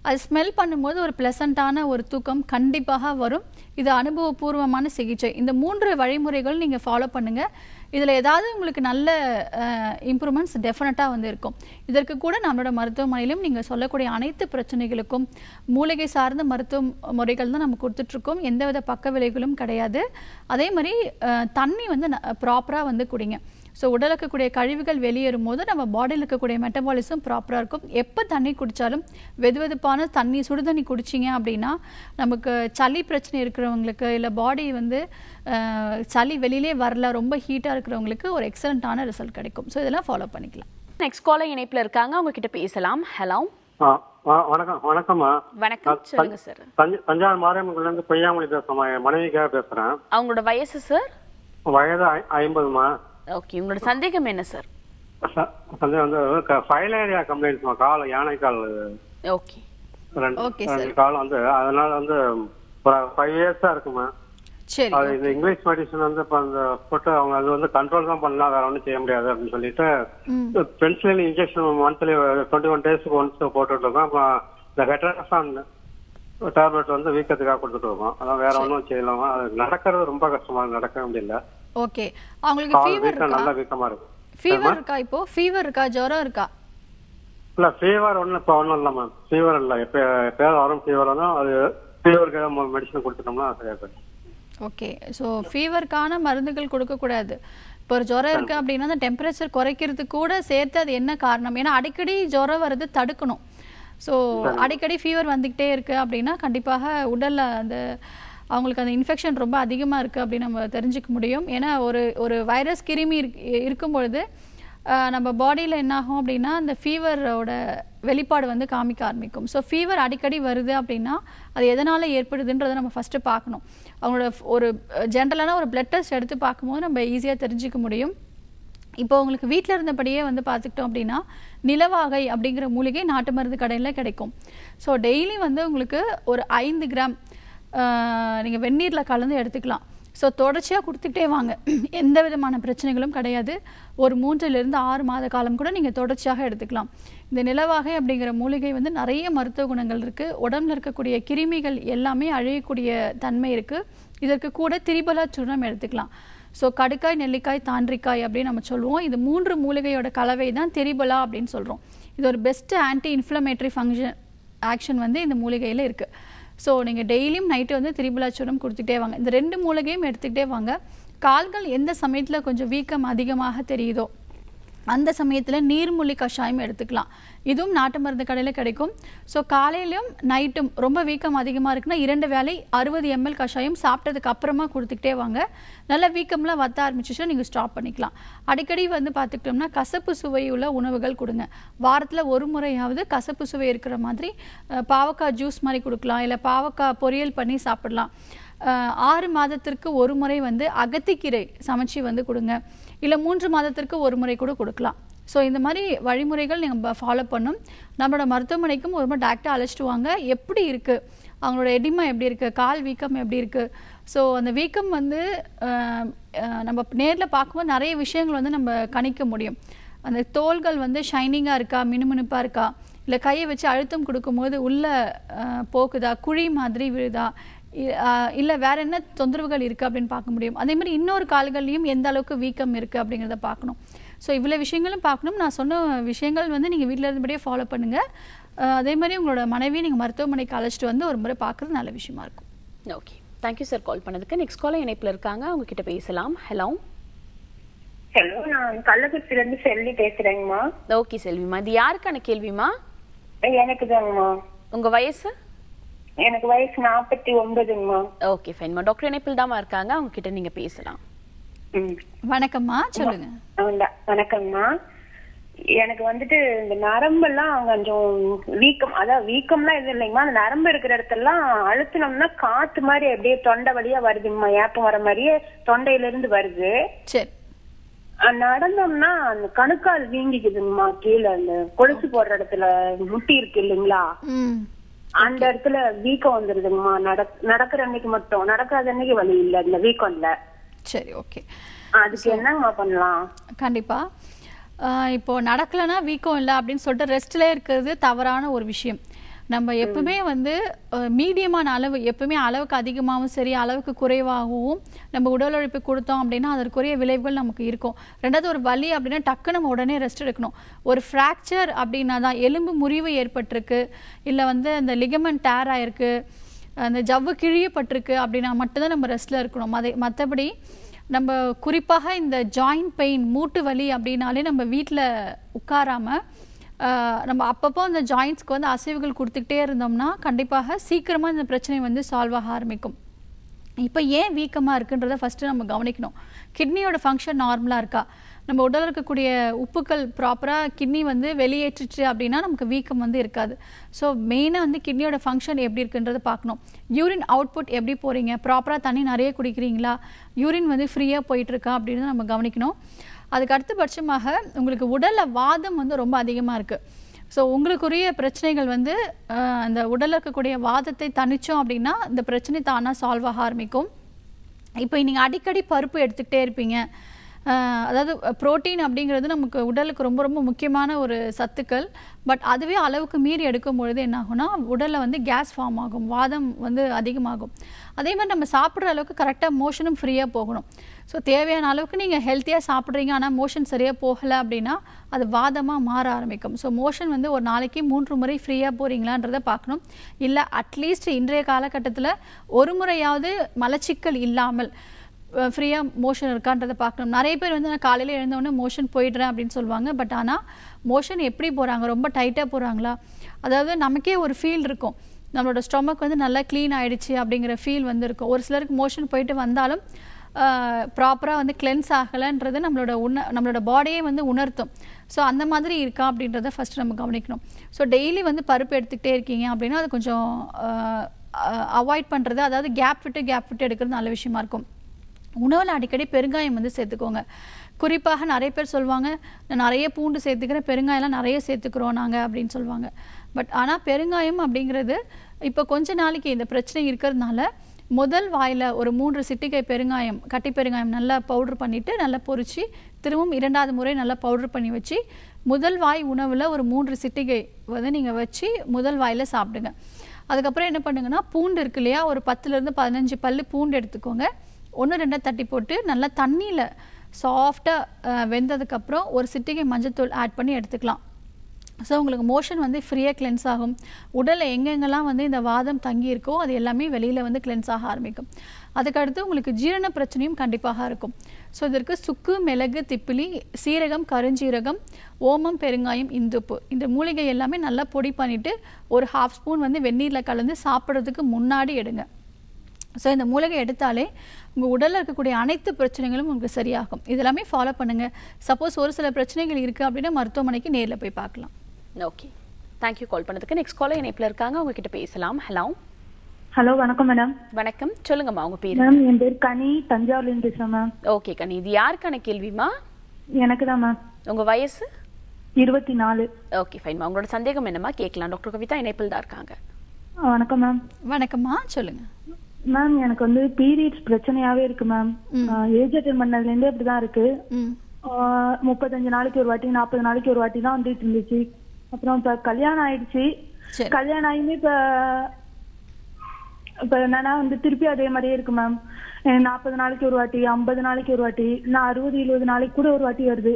அது ஸ்மெல் பண்ணும்போது ஒரு ப்ளசண்ட்டான ஒரு தூக்கம் கண்டிப்பாக வரும் இது அனுபவபூர்வமான சிகிச்சை இந்த மூன்று வழிமுறைகள் நீங்கள் ஃபாலோ பண்ணுங்கள் இதில் ஏதாவது உங்களுக்கு நல்ல இம்ப்ரூவ்மெண்ட்ஸ் டெஃபினட்டாக வந்து இருக்கும் இதற்கு கூட நம்மளோட மருத்துவமனையிலும் நீங்கள் சொல்லக்கூடிய அனைத்து பிரச்சனைகளுக்கும் மூலிகை சார்ந்த மருத்துவ முறைகள் தான் நம்ம கொடுத்துட்ருக்கோம் எந்தவித பக்க விலைகளும் கிடையாது அதே மாதிரி தண்ணி வந்து ப்ராப்பராக வந்து குடிங்க ஸோ உடல் இருக்கக்கூடிய கழிவுகள் வெளியேறும் போது நம்ம பாடியில் இருக்கக்கூடிய மெட்டபாலிசம் ப்ராப்பராக இருக்கும் எப்போ தண்ணி குடித்தாலும் வெது வெதுப்பான தண்ணி சுடு தண்ணி குடிச்சிங்க அப்படின்னா நமக்கு சளி பிரச்சனை இருக்கிறவங்களுக்கு இல்லை பாடி வந்து சளி வெளியிலே வரல ரொம்ப ஹீட்டாக இருக்கிறவங்களுக்கு ஒரு எக்ஸலண்ட்டான ரிசல்ட் கிடைக்கும் ஸோ இதெல்லாம் ஃபாலோ பண்ணிக்கலாம் நெக்ஸ்ட் கால இணைப்பில் இருக்காங்க அவங்க கிட்ட பேசலாம் ஹலோ வணக்கம் வணக்கம்மா வணக்கம் சொல்லுங்க சார் பொய்யாமொழி பேசுறேன் மனைவிக்காக பேசுறேன் அவங்களோட வயசு சார் வயது ஐம்பதுமா ஓகே உங்களோட சந்தேகம் என்ன சார் சந்தேகம் வந்து ஃபைலேரியா கம்ப்ளைண்ட் கால் யானைக்கால் ஓகே ரெண்டு ரெண்டு வந்து அதனால வந்து ஒரு ஃபைவ் இயர்ஸா இருக்குமா அது இந்த இங்கிலீஷ் மெடிசன் வந்து இப்போ அந்த போட்டு அவங்க அது வந்து கண்ட்ரோல் தான் பண்ணலாம் வேற ஒன்றும் செய்ய முடியாது அப்படின்னு சொல்லிட்டு penicillin injection monthly twenty one டேஸ்க்கு ஒன்ஸ் போட்டுட்டு இருக்கோம் அப்புறம் இந்த ஹெட்ரசான் டேப்லெட் வந்து வீக்கத்துக்காக கொடுத்துட்டு இருக்கோம் அதான் வேற ஒன்றும் செய்யலாமா அது நடக்கிறது ரொம்ப கஷ்டமா நடக்க முடியல ஓகே அவங்களுக்கு ஃபீவர் இருக்கா நல்லா வீக்கமா இருக்கு ஃபீவர் இருக்கா இப்போ ஃபீவர் இருக்கா ஜுரம் இருக்கா இல்ல ஃபீவர் ஒண்ணு இப்ப ஒண்ணும் இல்ல மேம் ஃபீவர் இல்ல எப்பயாவது வரும் ஃபீவர் அது ஃபீவருக்கு மெடிசன் கொடுத்துட்டோம்னா சரியா ஓகே ஸோ ஃபீவருக்கான மருந்துகள் கொடுக்கக்கூடாது இப்போ ஒரு ஜுரம் அப்படின்னா அந்த டெம்பரேச்சர் குறைக்கிறது கூட சேர்த்து அது என்ன காரணம் ஏன்னா அடிக்கடி ஜுரம் வருது தடுக்கணும் ஸோ அடிக்கடி ஃபீவர் வந்துக்கிட்டே இருக்கு அப்படின்னா கண்டிப்பாக உடல்ல அந்த அவங்களுக்கு அந்த இன்ஃபெக்ஷன் ரொம்ப அதிகமாக இருக்குது அப்படின்னு நம்ம தெரிஞ்சுக்க முடியும் ஏன்னா ஒரு ஒரு வைரஸ் கிருமி இருக்கும் பொழுது நம்ம பாடியில் என்னாகும் அப்படின்னா அந்த ஃபீவரோட வெளிப்பாடு வந்து காமிக்க ஆரம்பிக்கும் ஸோ ஃபீவர் அடிக்கடி வருது அப்படின்னா அது எதனால் ஏற்படுதுன்றதை நம்ம ஃபஸ்ட்டு பார்க்கணும் அவங்களோட ஒரு ஜென்ரலான ஒரு பிளட் டெஸ்ட் எடுத்து பார்க்கும்போது நம்ம ஈஸியாக தெரிஞ்சுக்க முடியும் இப்போ உங்களுக்கு வீட்டில் இருந்தபடியே வந்து பார்த்துக்கிட்டோம் அப்படின்னா நிலவாகை அப்படிங்கிற மூலிகை நாட்டு மருந்து கடையில் கிடைக்கும் ஸோ டெய்லி வந்து உங்களுக்கு ஒரு ஐந்து கிராம் நீங்கள் வெந்நீரில் கலந்து எடுத்துக்கலாம் ஸோ தொடர்ச்சியாக கொடுத்துக்கிட்டே வாங்க எந்த விதமான பிரச்சனைகளும் கிடையாது ஒரு மூன்றிலிருந்து ஆறு மாத காலம் கூட நீங்கள் தொடர்ச்சியாக எடுத்துக்கலாம் இந்த நிலவாகை அப்படிங்கிற மூலிகை வந்து நிறைய மருத்துவ குணங்கள் இருக்குது உடம்புல இருக்கக்கூடிய கிருமிகள் எல்லாமே அழியக்கூடிய தன்மை இருக்குது இதற்கு கூட திரிபலா சூர்ணம் எடுத்துக்கலாம் ஸோ கடுக்காய் நெல்லிக்காய் தாண்டிக்காய் அப்படின்னு நம்ம சொல்லுவோம் இது மூன்று மூலிகையோட கலவை தான் திரிபலா அப்படின்னு சொல்கிறோம் இது ஒரு best anti inflammatory function action வந்து இந்த மூலிகையில் இருக்குது ஸோ நீங்கள் டெய்லியும் நைட்டு வந்து திரிபலாச்சூரம் கொடுத்துட்டே வாங்க இந்த ரெண்டு மூலிகையும் எடுத்துக்கிட்டே வாங்க கால்கள் எந்த சமயத்தில் கொஞ்சம் வீக்கம் அதிகமாக தெரியுதோ அந்த சமயத்தில் நீர்மூலி கஷாயம் எடுத்துக்கலாம் இதுவும் நாட்டு மருந்து கடையில் கிடைக்கும் ஸோ காலையிலும் நைட்டும் ரொம்ப வீக்கம் அதிகமாக இருக்குன்னா இரண்டு வேலை அறுபது எம்எல் கஷாயம் சாப்பிட்டதுக்கு அப்புறமா கொடுத்துக்கிட்டே வாங்க நல்ல வீக்கம்லாம் வத்த ஆரம்பிச்சிச்சுன்னா நீங்கள் ஸ்டாப் பண்ணிக்கலாம் அடிக்கடி வந்து பார்த்துக்கிட்டோம்னா கசப்பு சுவையுள்ள உணவுகள் கொடுங்க வாரத்தில் ஒரு முறையாவது கசப்பு சுவை இருக்கிற மாதிரி பாவக்காய் ஜூஸ் மாதிரி கொடுக்கலாம் இல்லை பாவக்காய் பொரியல் பண்ணி சாப்பிடலாம் ஆறு மாதத்திற்கு ஒரு முறை வந்து அகத்திக்கீரை சமைச்சு வந்து கொடுங்க இல்லை மூன்று மாதத்திற்கு ஒரு முறை கூட கொடுக்கலாம் ஸோ இந்த மாதிரி வழிமுறைகள் நீங்கள் ஃபாலோ பண்ணும் நம்மளோட மருத்துவமனைக்கும் ஒரு மாதிரி டாக்டர் அழைச்சிட்டு வாங்க எப்படி இருக்குது அவங்களோட எடிமை எப்படி இருக்குது கால் வீக்கம் எப்படி இருக்குது ஸோ அந்த வீக்கம் வந்து நம்ம நேரில் பார்க்கும்போது நிறைய விஷயங்கள் வந்து நம்ம கணிக்க முடியும் அந்த தோள்கள் வந்து ஷைனிங்காக இருக்கா மினுமினுப்பாக இருக்கா இல்லை கையை வச்சு அழுத்தம் கொடுக்கும்போது உள்ளே போக்குதா குழி மாதிரி விழுதா இல்லை வேற என்ன தொந்தரவுகள் இருக்குது அப்படின்னு பார்க்க முடியும் அதே மாதிரி இன்னொரு கால்கள்லையும் எந்த அளவுக்கு வீக்கம் இருக்குது அப்படிங்கிறத பார்க்கணும் ஸோ இவ்வளோ விஷயங்களும் பார்க்கணும் நான் சொன்ன விஷயங்கள் வந்து நீங்கள் வீட்டில் இருந்தபடியே ஃபாலோ பண்ணுங்கள் அதே மாதிரி உங்களோட மனைவியை நீங்கள் மருத்துவமனைக்கு அழைச்சிட்டு வந்து ஒரு முறை பார்க்குறது நல்ல விஷயமா இருக்கும் ஓகே தேங்க்யூ சார் கால் பண்ணதுக்கு நெக்ஸ்ட் காலம் இணைப்பில் இருக்காங்க அவங்க கிட்ட பேசலாம் ஹலோ ஹலோ நான் இருந்து செல்வி பேசுறேங்கம்மா ஓகே செல்விமா இது யாருக்கான கேள்விமா எனக்கு தாங்கம்மா உங்க வயசு எனக்கு வயசு நாற்பத்தி ஒன்பதுங்கம்மா ஓகே ஃபைன்மா டாக்டர் இணைப்பில் தான் இருக்காங்க அவங்க கிட்ட நீங்க பேசலாம் வணக்கம்மா சொல்லுங்க வணக்கம்மா எனக்கு வந்துட்டு இந்த நரம்பெல்லாம் கொஞ்சம் வீக்கம் அதான் வீக்கம்லாம் எதுவும் இல்லைங்கம்மா அந்த நரம்பு இருக்கிற இடத்தெல்லாம் அழுத்தினோம்னா காத்து மாதிரி அப்படியே தொண்டை வழியா வருதுங்கம்மா ஏப்பம் வர மாதிரியே தொண்டையில இருந்து வருது நடந்தோம்னா அந்த கணுக்கால் வீங்கிக்குதுங்கம்மா கீழே அந்த கொலுசு போடுற இடத்துல முட்டி இருக்கு இல்லைங்களா அந்த இடத்துல வீக்கம் வந்துருதுங்கம்மா நடக்கிற அன்னைக்கு மட்டும் நடக்காத அன்னைக்கு வழி இல்ல இந்த வீக்கம்ல சரி ஓகே அதுக்கு என்னங்கம்மா பண்ணலாம் கண்டிப்பா இப்போ நடக்கலன்னா வீக்கம் இல்லை அப்படின்னு சொல்லிட்டு ரெஸ்ட்லேயே இருக்கிறது தவறான ஒரு விஷயம் நம்ம எப்பவுமே வந்து மீடியமான அளவு எப்பவுமே அளவுக்கு அதிகமாகவும் சரி அளவுக்கு குறைவாகவும் நம்ம உடல் உழைப்பு கொடுத்தோம் அப்படின்னா அதற்குரிய விளைவுகள் நமக்கு இருக்கும் ரெண்டாவது ஒரு வலி அப்படின்னா டக்கு நம்ம உடனே ரெஸ்ட் எடுக்கணும் ஒரு ஃப்ராக்சர் அப்படின்னா தான் எலும்பு முறிவு ஏற்பட்டிருக்கு இல்லை வந்து அந்த லிகமெண்ட் டேர் ஆயிருக்கு அந்த ஜவ்வு கிழியப்பட்டிருக்கு அப்படின்னா மட்டும்தான் நம்ம ரெஸ்ட்டில் இருக்கணும் அதை மற்றபடி நம்ம குறிப்பாக இந்த ஜாயிண்ட் பெயின் மூட்டு வலி அப்படின்னாலே நம்ம வீட்டில் உட்காராமல் நம்ம அப்பப்போ அந்த ஜாயின்ஸ்க்கு வந்து அசைவுகள் கொடுத்துக்கிட்டே இருந்தோம்னா கண்டிப்பாக சீக்கிரமாக இந்த பிரச்சனை வந்து சால்வ் ஆக ஆரம்பிக்கும் இப்போ ஏன் வீக்கமாக இருக்குன்றத ஃபஸ்ட்டு நம்ம கவனிக்கணும் கிட்னியோட ஃபங்க்ஷன் நார்மலாக இருக்கா நம்ம உடல் இருக்கக்கூடிய உப்புக்கள் ப்ராப்பராக கிட்னி வந்து வெளியேற்றுச்சு அப்படின்னா நமக்கு வீக்கம் வந்து இருக்காது ஸோ மெயினாக வந்து கிட்னியோட ஃபங்க்ஷன் எப்படி இருக்குன்றதை பார்க்கணும் யூரின் அவுட்புட் எப்படி போகிறீங்க ப்ராப்பராக தண்ணி நிறைய குடிக்கிறீங்களா யூரின் வந்து ஃப்ரீயாக போயிட்டுருக்கா அப்படின்னு நம்ம கவனிக்கணும் அதுக்கு அடுத்தபட்சமாக உங்களுக்கு உடலில் வாதம் வந்து ரொம்ப அதிகமாக இருக்குது ஸோ உங்களுக்குரிய பிரச்சனைகள் வந்து அந்த உடலில் இருக்கக்கூடிய வாதத்தை தணித்தோம் அப்படின்னா இந்த பிரச்சனை தானாக சால்வ் ஆக ஆரம்பிக்கும் இப்போ நீங்கள் அடிக்கடி பருப்பு எடுத்துக்கிட்டே இருப்பீங்க அதாவது புரோட்டீன் அப்படிங்கிறது நமக்கு உடலுக்கு ரொம்ப ரொம்ப முக்கியமான ஒரு சத்துக்கள் பட் அதுவே அளவுக்கு மீறி எடுக்கும் பொழுது என்ன ஆகும்னா உடலில் வந்து கேஸ் ஃபார்ம் ஆகும் வாதம் வந்து அதிகமாகும் அதே மாதிரி நம்ம சாப்பிட்ற அளவுக்கு கரெக்டாக மோஷனும் ஃப்ரீயாக போகணும் ஸோ தேவையான அளவுக்கு நீங்கள் ஹெல்த்தியாக சாப்பிட்றீங்க ஆனால் மோஷன் சரியாக போகலை அப்படின்னா அது வாதமாக மாற ஆரம்பிக்கும் ஸோ மோஷன் வந்து ஒரு நாளைக்கு மூன்று முறை ஃப்ரீயாக போகிறீங்களான்றதை பார்க்கணும் இல்லை அட்லீஸ்ட் இன்றைய காலகட்டத்தில் ஒரு முறையாவது மலச்சிக்கல் இல்லாமல் ஃப்ரீயாக மோஷன் இருக்கான்றதை பார்க்கணும் நிறைய பேர் வந்து நான் காலையில் எழுந்தவொடனே மோஷன் போயிடுறேன் அப்படின்னு சொல்லுவாங்க பட் ஆனால் மோஷன் எப்படி போகிறாங்க ரொம்ப டைட்டாக போகிறாங்களா அதாவது நமக்கே ஒரு ஃபீல் இருக்கும் நம்மளோட ஸ்டொமக் வந்து நல்லா க்ளீன் ஆகிடுச்சு அப்படிங்கிற ஃபீல் வந்து இருக்கும் ஒரு சிலருக்கு மோஷன் போயிட்டு வந்தாலும் ப்ராப்பராக வந்து கிளென்ஸ் ஆகலைன்றது நம்மளோட உண நம்மளோட பாடியே வந்து உணர்த்தும் ஸோ அந்த மாதிரி இருக்கா அப்படின்றத ஃபஸ்ட்டு நம்ம கவனிக்கணும் ஸோ டெய்லி வந்து பருப்பு எடுத்துக்கிட்டே இருக்கீங்க அப்படின்னா அது கொஞ்சம் அவாய்ட் பண்ணுறது அதாவது கேப் விட்டு கேப் விட்டு எடுக்கிறது நல்ல விஷயமா இருக்கும் உணவில் அடிக்கடி பெருங்காயம் வந்து சேர்த்துக்கோங்க குறிப்பாக நிறைய பேர் சொல்லுவாங்க நிறைய பூண்டு சேர்த்துக்கிறேன் பெருங்காயம்லாம் நிறைய சேர்த்துக்கிறோம் நாங்கள் அப்படின்னு சொல்லுவாங்க பட் ஆனால் பெருங்காயம் அப்படிங்கிறது இப்போ கொஞ்ச நாளைக்கு இந்த பிரச்சனை இருக்கிறதுனால முதல் வாயில் ஒரு மூன்று சிட்டிகை பெருங்காயம் கட்டி பெருங்காயம் நல்லா பவுட்ரு பண்ணிவிட்டு நல்லா பொறிச்சு திரும்பவும் இரண்டாவது முறை நல்லா பவுட்ரு பண்ணி வச்சு முதல் வாய் உணவில் ஒரு மூன்று சிட்டிகை வந்து நீங்கள் வச்சு முதல் வாயில் சாப்பிடுங்க அதுக்கப்புறம் என்ன பண்ணுங்கன்னா பூண்டு இருக்கு இல்லையா ஒரு பத்துலேருந்து பதினஞ்சு பல் பூண்டு எடுத்துக்கோங்க ஒன்று ரெண்டாக தட்டி போட்டு நல்லா தண்ணியில் சாஃப்டாக வெந்ததுக்கப்புறம் ஒரு சிட்டிகை மஞ்சத்தூள் ஆட் பண்ணி எடுத்துக்கலாம் ஸோ உங்களுக்கு மோஷன் வந்து ஃப்ரீயாக கிளென்ஸ் ஆகும் உடலில் எங்கெங்கெல்லாம் வந்து இந்த வாதம் தங்கி இருக்கோ அது எல்லாமே வெளியில் வந்து கிளென்ஸ் ஆக ஆரம்பிக்கும் அதுக்கடுத்து உங்களுக்கு ஜீரண பிரச்சனையும் கண்டிப்பாக இருக்கும் ஸோ இதற்கு சுக்கு மிளகு திப்பிலி சீரகம் கருஞ்சீரகம் ஓமம் பெருங்காயம் இந்துப்பு இந்த மூலிகை எல்லாமே நல்லா பொடி பண்ணிவிட்டு ஒரு ஹாஃப் ஸ்பூன் வந்து வெந்நீரில் கலந்து சாப்பிட்றதுக்கு முன்னாடி எடுங்க ஸோ இந்த மூலிகை எடுத்தாலே உங்கள் உடலில் இருக்கக்கூடிய அனைத்து பிரச்சனைகளும் உங்களுக்கு சரியாகும் இதெல்லாமே ஃபாலோ பண்ணுங்கள் சப்போஸ் ஒரு சில பிரச்சனைகள் இருக்குது அப்படின்னா மருத்துவமனைக்கு நேரில் போய் பார்க்கலாம் ஓகே தேங்க்யூ கால் பண்ணதுக்கு நெக்ஸ்ட் கால இணைப்பில் இருக்காங்க உங்ககிட்ட பேசலாம் ஹலோ ஹலோ வணக்கம் மேடம் வணக்கம் சொல்லுங்கம்மா உங்க பேர் மேம் என் பேர் கனி தஞ்சாவூர்ல இருந்து பேசுறேன் மேம் ஓகே கனி இது யாருக்கான கேள்விமா எனக்கு தான் மேம் உங்க வயசு இருபத்தி நாலு ஓகே ஃபைன்மா உங்களோட சந்தேகம் என்னமா கேட்கலாம் டாக்டர் கவிதா இணைப்பில் தான் இருக்காங்க வணக்கம் மேம் வணக்கம்மா சொல்லுங்க மேம் எனக்கு வந்து பீரியட்ஸ் பிரச்சனையாவே இருக்கு மேம் ஏஜ் அட்டன் பண்ணதுல இருந்தே அப்படிதான் இருக்கு முப்பத்தஞ்சு நாளைக்கு ஒரு வாட்டி நாற்பது நாளைக்கு ஒரு வாட்டி தான் வந்துட்டு இருந்துச்சு அப்புறம் இப்ப கல்யாணம் ஆயிடுச்சு கல்யாணம் ஆகியுமே இப்ப இப்ப என்னன்னா வந்து திருப்பி அதே மாதிரியே இருக்கு மேம் நாற்பது நாளைக்கு ஒரு வாட்டி ஐம்பது நாளைக்கு ஒரு வாட்டி நான் அறுபது எழுபது நாளைக்கு கூட ஒரு வாட்டி வருது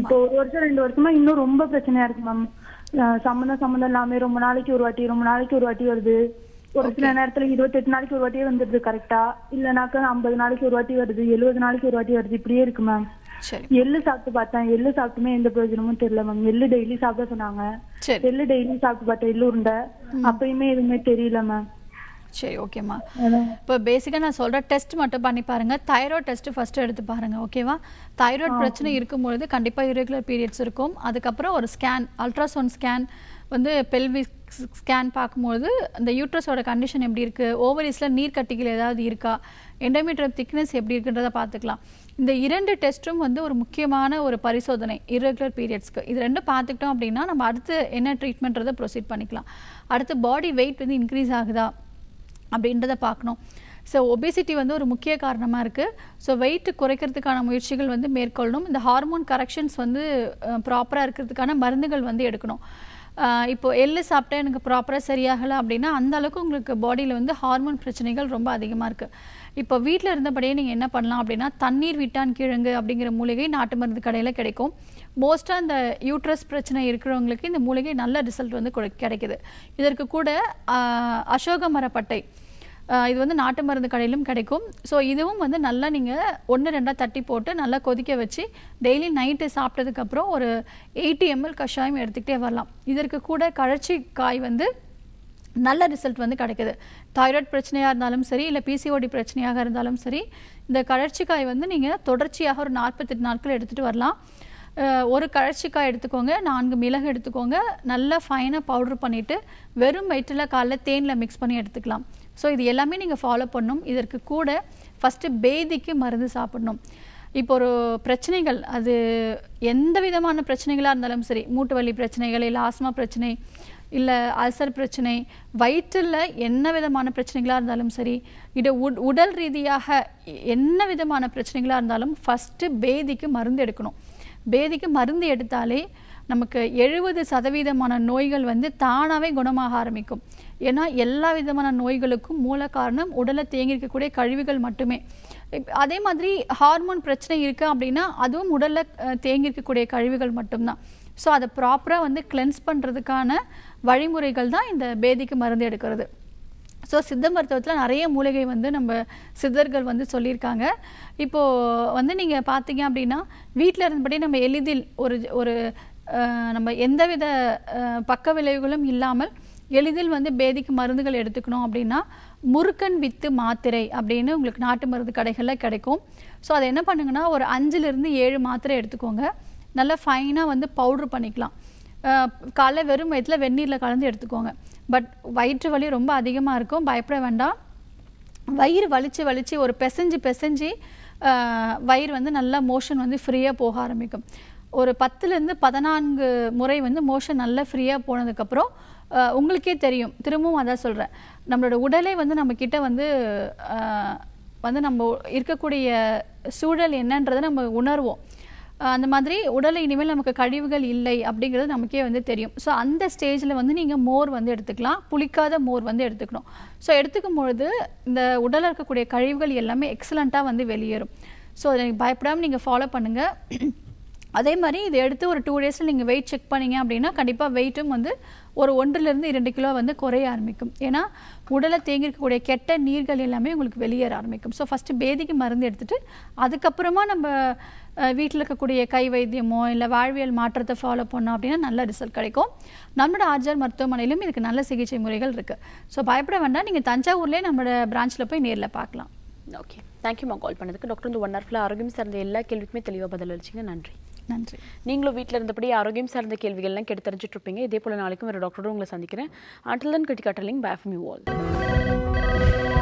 இப்போ ஒரு வருஷம் ரெண்டு வருஷமா இன்னும் ரொம்ப பிரச்சனையா இருக்கு மேம் சம்மந்தம் சம்மந்தம் இல்லாம ரொம்ப நாளைக்கு ஒரு வாட்டி ரொம்ப நாளைக்கு ஒரு வாட்டி வருது ஒரு சில நேரத்துல இருபத்தி எட்டு நாளைக்கு ஒரு வாட்டியே வந்துடுது கரெக்டா இல்லனாக்க ஐம்பது நாளைக்கு ஒரு வாட்டி வருது எழுபது நாளைக்கு ஒரு வாட்டி வருது இப்படியே இருக்கு மேம் எள்ளு சாப்பிட்டு பார்த்தேன் எள்ளு சாப்பிட்டுமே எந்த பிரயோஜனமும் தெரியல மேம் எள்ளு டெய்லி சாப்பிட சொன்னாங்க எள்ளு டெய்லி சாப்பிட்டு பார்த்தேன் எள்ளு உருண்டை அப்பயுமே எதுவுமே தெரியல மேம் சரி ஓகேம்மா இப்போ பேசிக்காக நான் சொல்கிற டெஸ்ட் மட்டும் பண்ணி பாருங்கள் தைராய்ட் டெஸ்ட்டு ஃபஸ்ட்டு எடுத்து பாருங்கள் ஓகேவா தைராய்டு பிரச்சனை இருக்கும்பொழுது கண்டிப்பாக இரெகுலர் பீரியட்ஸ் இருக்கும் அதுக்கப்புறம் ஒரு ஸ்கேன் அல்ட்ராசவுண்ட் ஸ்கேன் வந்து பெல்விஸ் ஸ்கேன் பார்க்கும்போது அந்த யூட்ரஸோட கண்டிஷன் எப்படி இருக்குது ஓவரிஸில் நீர் கட்டிகள் ஏதாவது இருக்கா எண்டோமீட்டர் திக்னஸ் எப்படி இருக்குன்றதை பார்த்துக்கலாம் இந்த இரண்டு டெஸ்ட்டும் வந்து ஒரு முக்கியமான ஒரு பரிசோதனை இரெகுலர் பீரியட்ஸ்க்கு இது ரெண்டும் பார்த்துக்கிட்டோம் அப்படின்னா நம்ம அடுத்து என்ன ட்ரீட்மெண்ட்றதை ப்ரொசீட் பண்ணிக்கலாம் அடுத்து பாடி வெயிட் வந்து இன்க்ரீஸ் ஆகுதா அப்படின்றத பார்க்கணும் ஸோ ஒபேசிட்டி வந்து ஒரு முக்கிய காரணமாக இருக்குது ஸோ வெயிட் குறைக்கிறதுக்கான முயற்சிகள் வந்து மேற்கொள்ளணும் இந்த ஹார்மோன் கரெக்ஷன்ஸ் வந்து ப்ராப்பராக இருக்கிறதுக்கான மருந்துகள் வந்து எடுக்கணும் இப்போ எள்ளு சாப்பிட்டா எனக்கு ப்ராப்பராக சரியாகலை அப்படின்னா அந்த அளவுக்கு உங்களுக்கு பாடியில் வந்து ஹார்மோன் பிரச்சனைகள் ரொம்ப அதிகமாக இருக்குது இப்போ வீட்டில் இருந்தபடியே நீங்கள் என்ன பண்ணலாம் அப்படின்னா தண்ணீர் விட்டான் கிழங்கு அப்படிங்கிற மூலிகை நாட்டு மருந்து கடையில் கிடைக்கும் மோஸ்ட்டாக இந்த யூட்ரஸ் பிரச்சனை இருக்கிறவங்களுக்கு இந்த மூலிகை நல்ல ரிசல்ட் வந்து கிடைக்கிது இதற்கு கூட அசோக மரப்பட்டை இது வந்து நாட்டு மருந்து கடையிலும் கிடைக்கும் ஸோ இதுவும் வந்து நல்லா நீங்கள் ஒன்று ரெண்டாக தட்டி போட்டு நல்லா கொதிக்க வச்சு டெய்லி நைட்டு சாப்பிட்டதுக்கப்புறம் ஒரு எயிட்டி எம்எல் கஷாயம் எடுத்துக்கிட்டே வரலாம் இதற்கு கூட கழற்சி காய் வந்து நல்ல ரிசல்ட் வந்து கிடைக்குது தைராய்டு பிரச்சனையாக இருந்தாலும் சரி இல்லை பிசிஓடி பிரச்சனையாக இருந்தாலும் சரி இந்த கழற்சிக்காய் வந்து நீங்கள் தொடர்ச்சியாக ஒரு நாற்பத்தெட்டு நாட்கள் எடுத்துகிட்டு வரலாம் ஒரு கழற்சிக்காய் எடுத்துக்கோங்க நான்கு மிளகு எடுத்துக்கோங்க நல்லா ஃபைனாக பவுட்ரு பண்ணிவிட்டு வெறும் வயிற்றில் காலைல தேனில் மிக்ஸ் பண்ணி எடுத்துக்கலாம் ஸோ இது எல்லாமே நீங்கள் ஃபாலோ பண்ணணும் இதற்கு கூட ஃபஸ்ட்டு பேதிக்கு மருந்து சாப்பிடணும் இப்போ ஒரு பிரச்சனைகள் அது எந்த விதமான பிரச்சனைகளாக இருந்தாலும் சரி மூட்டு வலி பிரச்சனைகள் இல்லை ஆஸ்மா பிரச்சனை இல்லை அல்சர் பிரச்சனை வயிற்றில் என்ன விதமான பிரச்சனைகளாக இருந்தாலும் சரி இட உட் உடல் ரீதியாக என்ன விதமான பிரச்சனைகளாக இருந்தாலும் ஃபஸ்ட்டு பேதிக்கு மருந்து எடுக்கணும் பேதிக்கு மருந்து எடுத்தாலே நமக்கு எழுபது சதவீதமான நோய்கள் வந்து தானாகவே குணமாக ஆரம்பிக்கும் ஏன்னா எல்லா விதமான நோய்களுக்கும் மூல காரணம் உடலை தேங்கி இருக்கக்கூடிய கழிவுகள் மட்டுமே அதே மாதிரி ஹார்மோன் பிரச்சனை இருக்குது அப்படின்னா அதுவும் உடலில் தேங்கியிருக்கக்கூடிய கழிவுகள் மட்டும்தான் ஸோ அதை ப்ராப்பராக வந்து கிளென்ஸ் பண்ணுறதுக்கான வழிமுறைகள் தான் இந்த பேதிக்கு மருந்து எடுக்கிறது ஸோ சித்த மருத்துவத்தில் நிறைய மூலிகை வந்து நம்ம சித்தர்கள் வந்து சொல்லியிருக்காங்க இப்போது வந்து நீங்கள் பார்த்தீங்க அப்படின்னா வீட்டில் இருந்தபடி நம்ம எளிதில் ஒரு ஒரு நம்ம எந்தவித பக்க விளைவுகளும் இல்லாமல் எளிதில் வந்து பேதிக்கு மருந்துகள் எடுத்துக்கணும் அப்படின்னா முறுக்கன் வித்து மாத்திரை அப்படின்னு உங்களுக்கு நாட்டு மருந்து கடைகளில் கிடைக்கும் ஸோ அதை என்ன பண்ணுங்கன்னா ஒரு அஞ்சுலேருந்து ஏழு மாத்திரை எடுத்துக்கோங்க நல்லா ஃபைனாக வந்து பவுட்ரு பண்ணிக்கலாம் காலை வெறும் வயிற்றில் வெந்நீரில் கலந்து எடுத்துக்கோங்க பட் வயிற்று வலி ரொம்ப அதிகமாக இருக்கும் பயப்பட வேண்டாம் வயிறு வலிச்சு வலிச்சு ஒரு பெசஞ்சு பெசஞ்சு வயிறு வந்து நல்லா மோஷன் வந்து ஃப்ரீயாக போக ஆரம்பிக்கும் ஒரு பத்துலேருந்து பதினான்கு முறை வந்து மோஷன் நல்லா ஃப்ரீயாக போனதுக்கப்புறம் உங்களுக்கே தெரியும் திரும்பவும் அதான் சொல்கிறேன் நம்மளோட உடலே வந்து நம்மக்கிட்ட வந்து வந்து நம்ம இருக்கக்கூடிய சூழல் என்னன்றதை நம்ம உணர்வோம் அந்த மாதிரி உடலை இனிமேல் நமக்கு கழிவுகள் இல்லை அப்படிங்கிறது நமக்கே வந்து தெரியும் ஸோ அந்த ஸ்டேஜில் வந்து நீங்கள் மோர் வந்து எடுத்துக்கலாம் புளிக்காத மோர் வந்து எடுத்துக்கணும் ஸோ எடுத்துக்கும் பொழுது இந்த உடலில் இருக்கக்கூடிய கழிவுகள் எல்லாமே எக்ஸலண்ட்டாக வந்து வெளியேறும் ஸோ அதை பயப்படாமல் நீங்கள் ஃபாலோ பண்ணுங்கள் அதே மாதிரி இதை எடுத்து ஒரு டூ டேஸில் நீங்கள் வெயிட் செக் பண்ணிங்க அப்படின்னா கண்டிப்பாக வெயிட்டும் வந்து ஒரு ஒன்றிலிருந்து இரண்டு கிலோ வந்து குறைய ஆரம்பிக்கும் ஏன்னா உடலை தேங்கியிருக்கக்கூடிய கெட்ட நீர்கள் எல்லாமே உங்களுக்கு வெளியேற ஆரம்பிக்கும் ஸோ ஃபஸ்ட்டு பேதிக்கு மருந்து எடுத்துகிட்டு அதுக்கப்புறமா நம்ம வீட்டில் இருக்கக்கூடிய கை வைத்தியமோ இல்லை வாழ்வியல் மாற்றத்தை ஃபாலோ பண்ணோம் அப்படின்னா நல்ல ரிசல்ட் கிடைக்கும் நம்மளோட ஆர்ஜர் மருத்துவமனையிலும் இதுக்கு நல்ல சிகிச்சை முறைகள் இருக்குது ஸோ பயப்பட வேண்டாம் நீங்கள் தஞ்சாவூர்லேயே நம்மளோட பிரான்ச்சில் போய் நேரில் பார்க்கலாம் ஓகே தேங்க்யூமா கால் பண்ணதுக்கு டாக்டர் வந்து ஒன் ஹவர்ஃபுல்லாக ஆரோக்கியம் சார்ந்த எல்லா கேள்விக்குமே தெளிவாக பதில் அளிச்சிங்க நன்றி நன்றி நீங்களும் வீட்டில் இருந்தபடி ஆரோக்கியம் சார்ந்த கேள்விகள்லாம் கெட்டு தெரிஞ்சுட்டு இருப்பீங்க இதே போல நாளைக்கும் ஒரு டாக்டரும் உங்களை சந்திக்கிறேன் அண்டில் தன் கிரிட்டிகாட்டலிங் பேஃப் மியூ ஆல்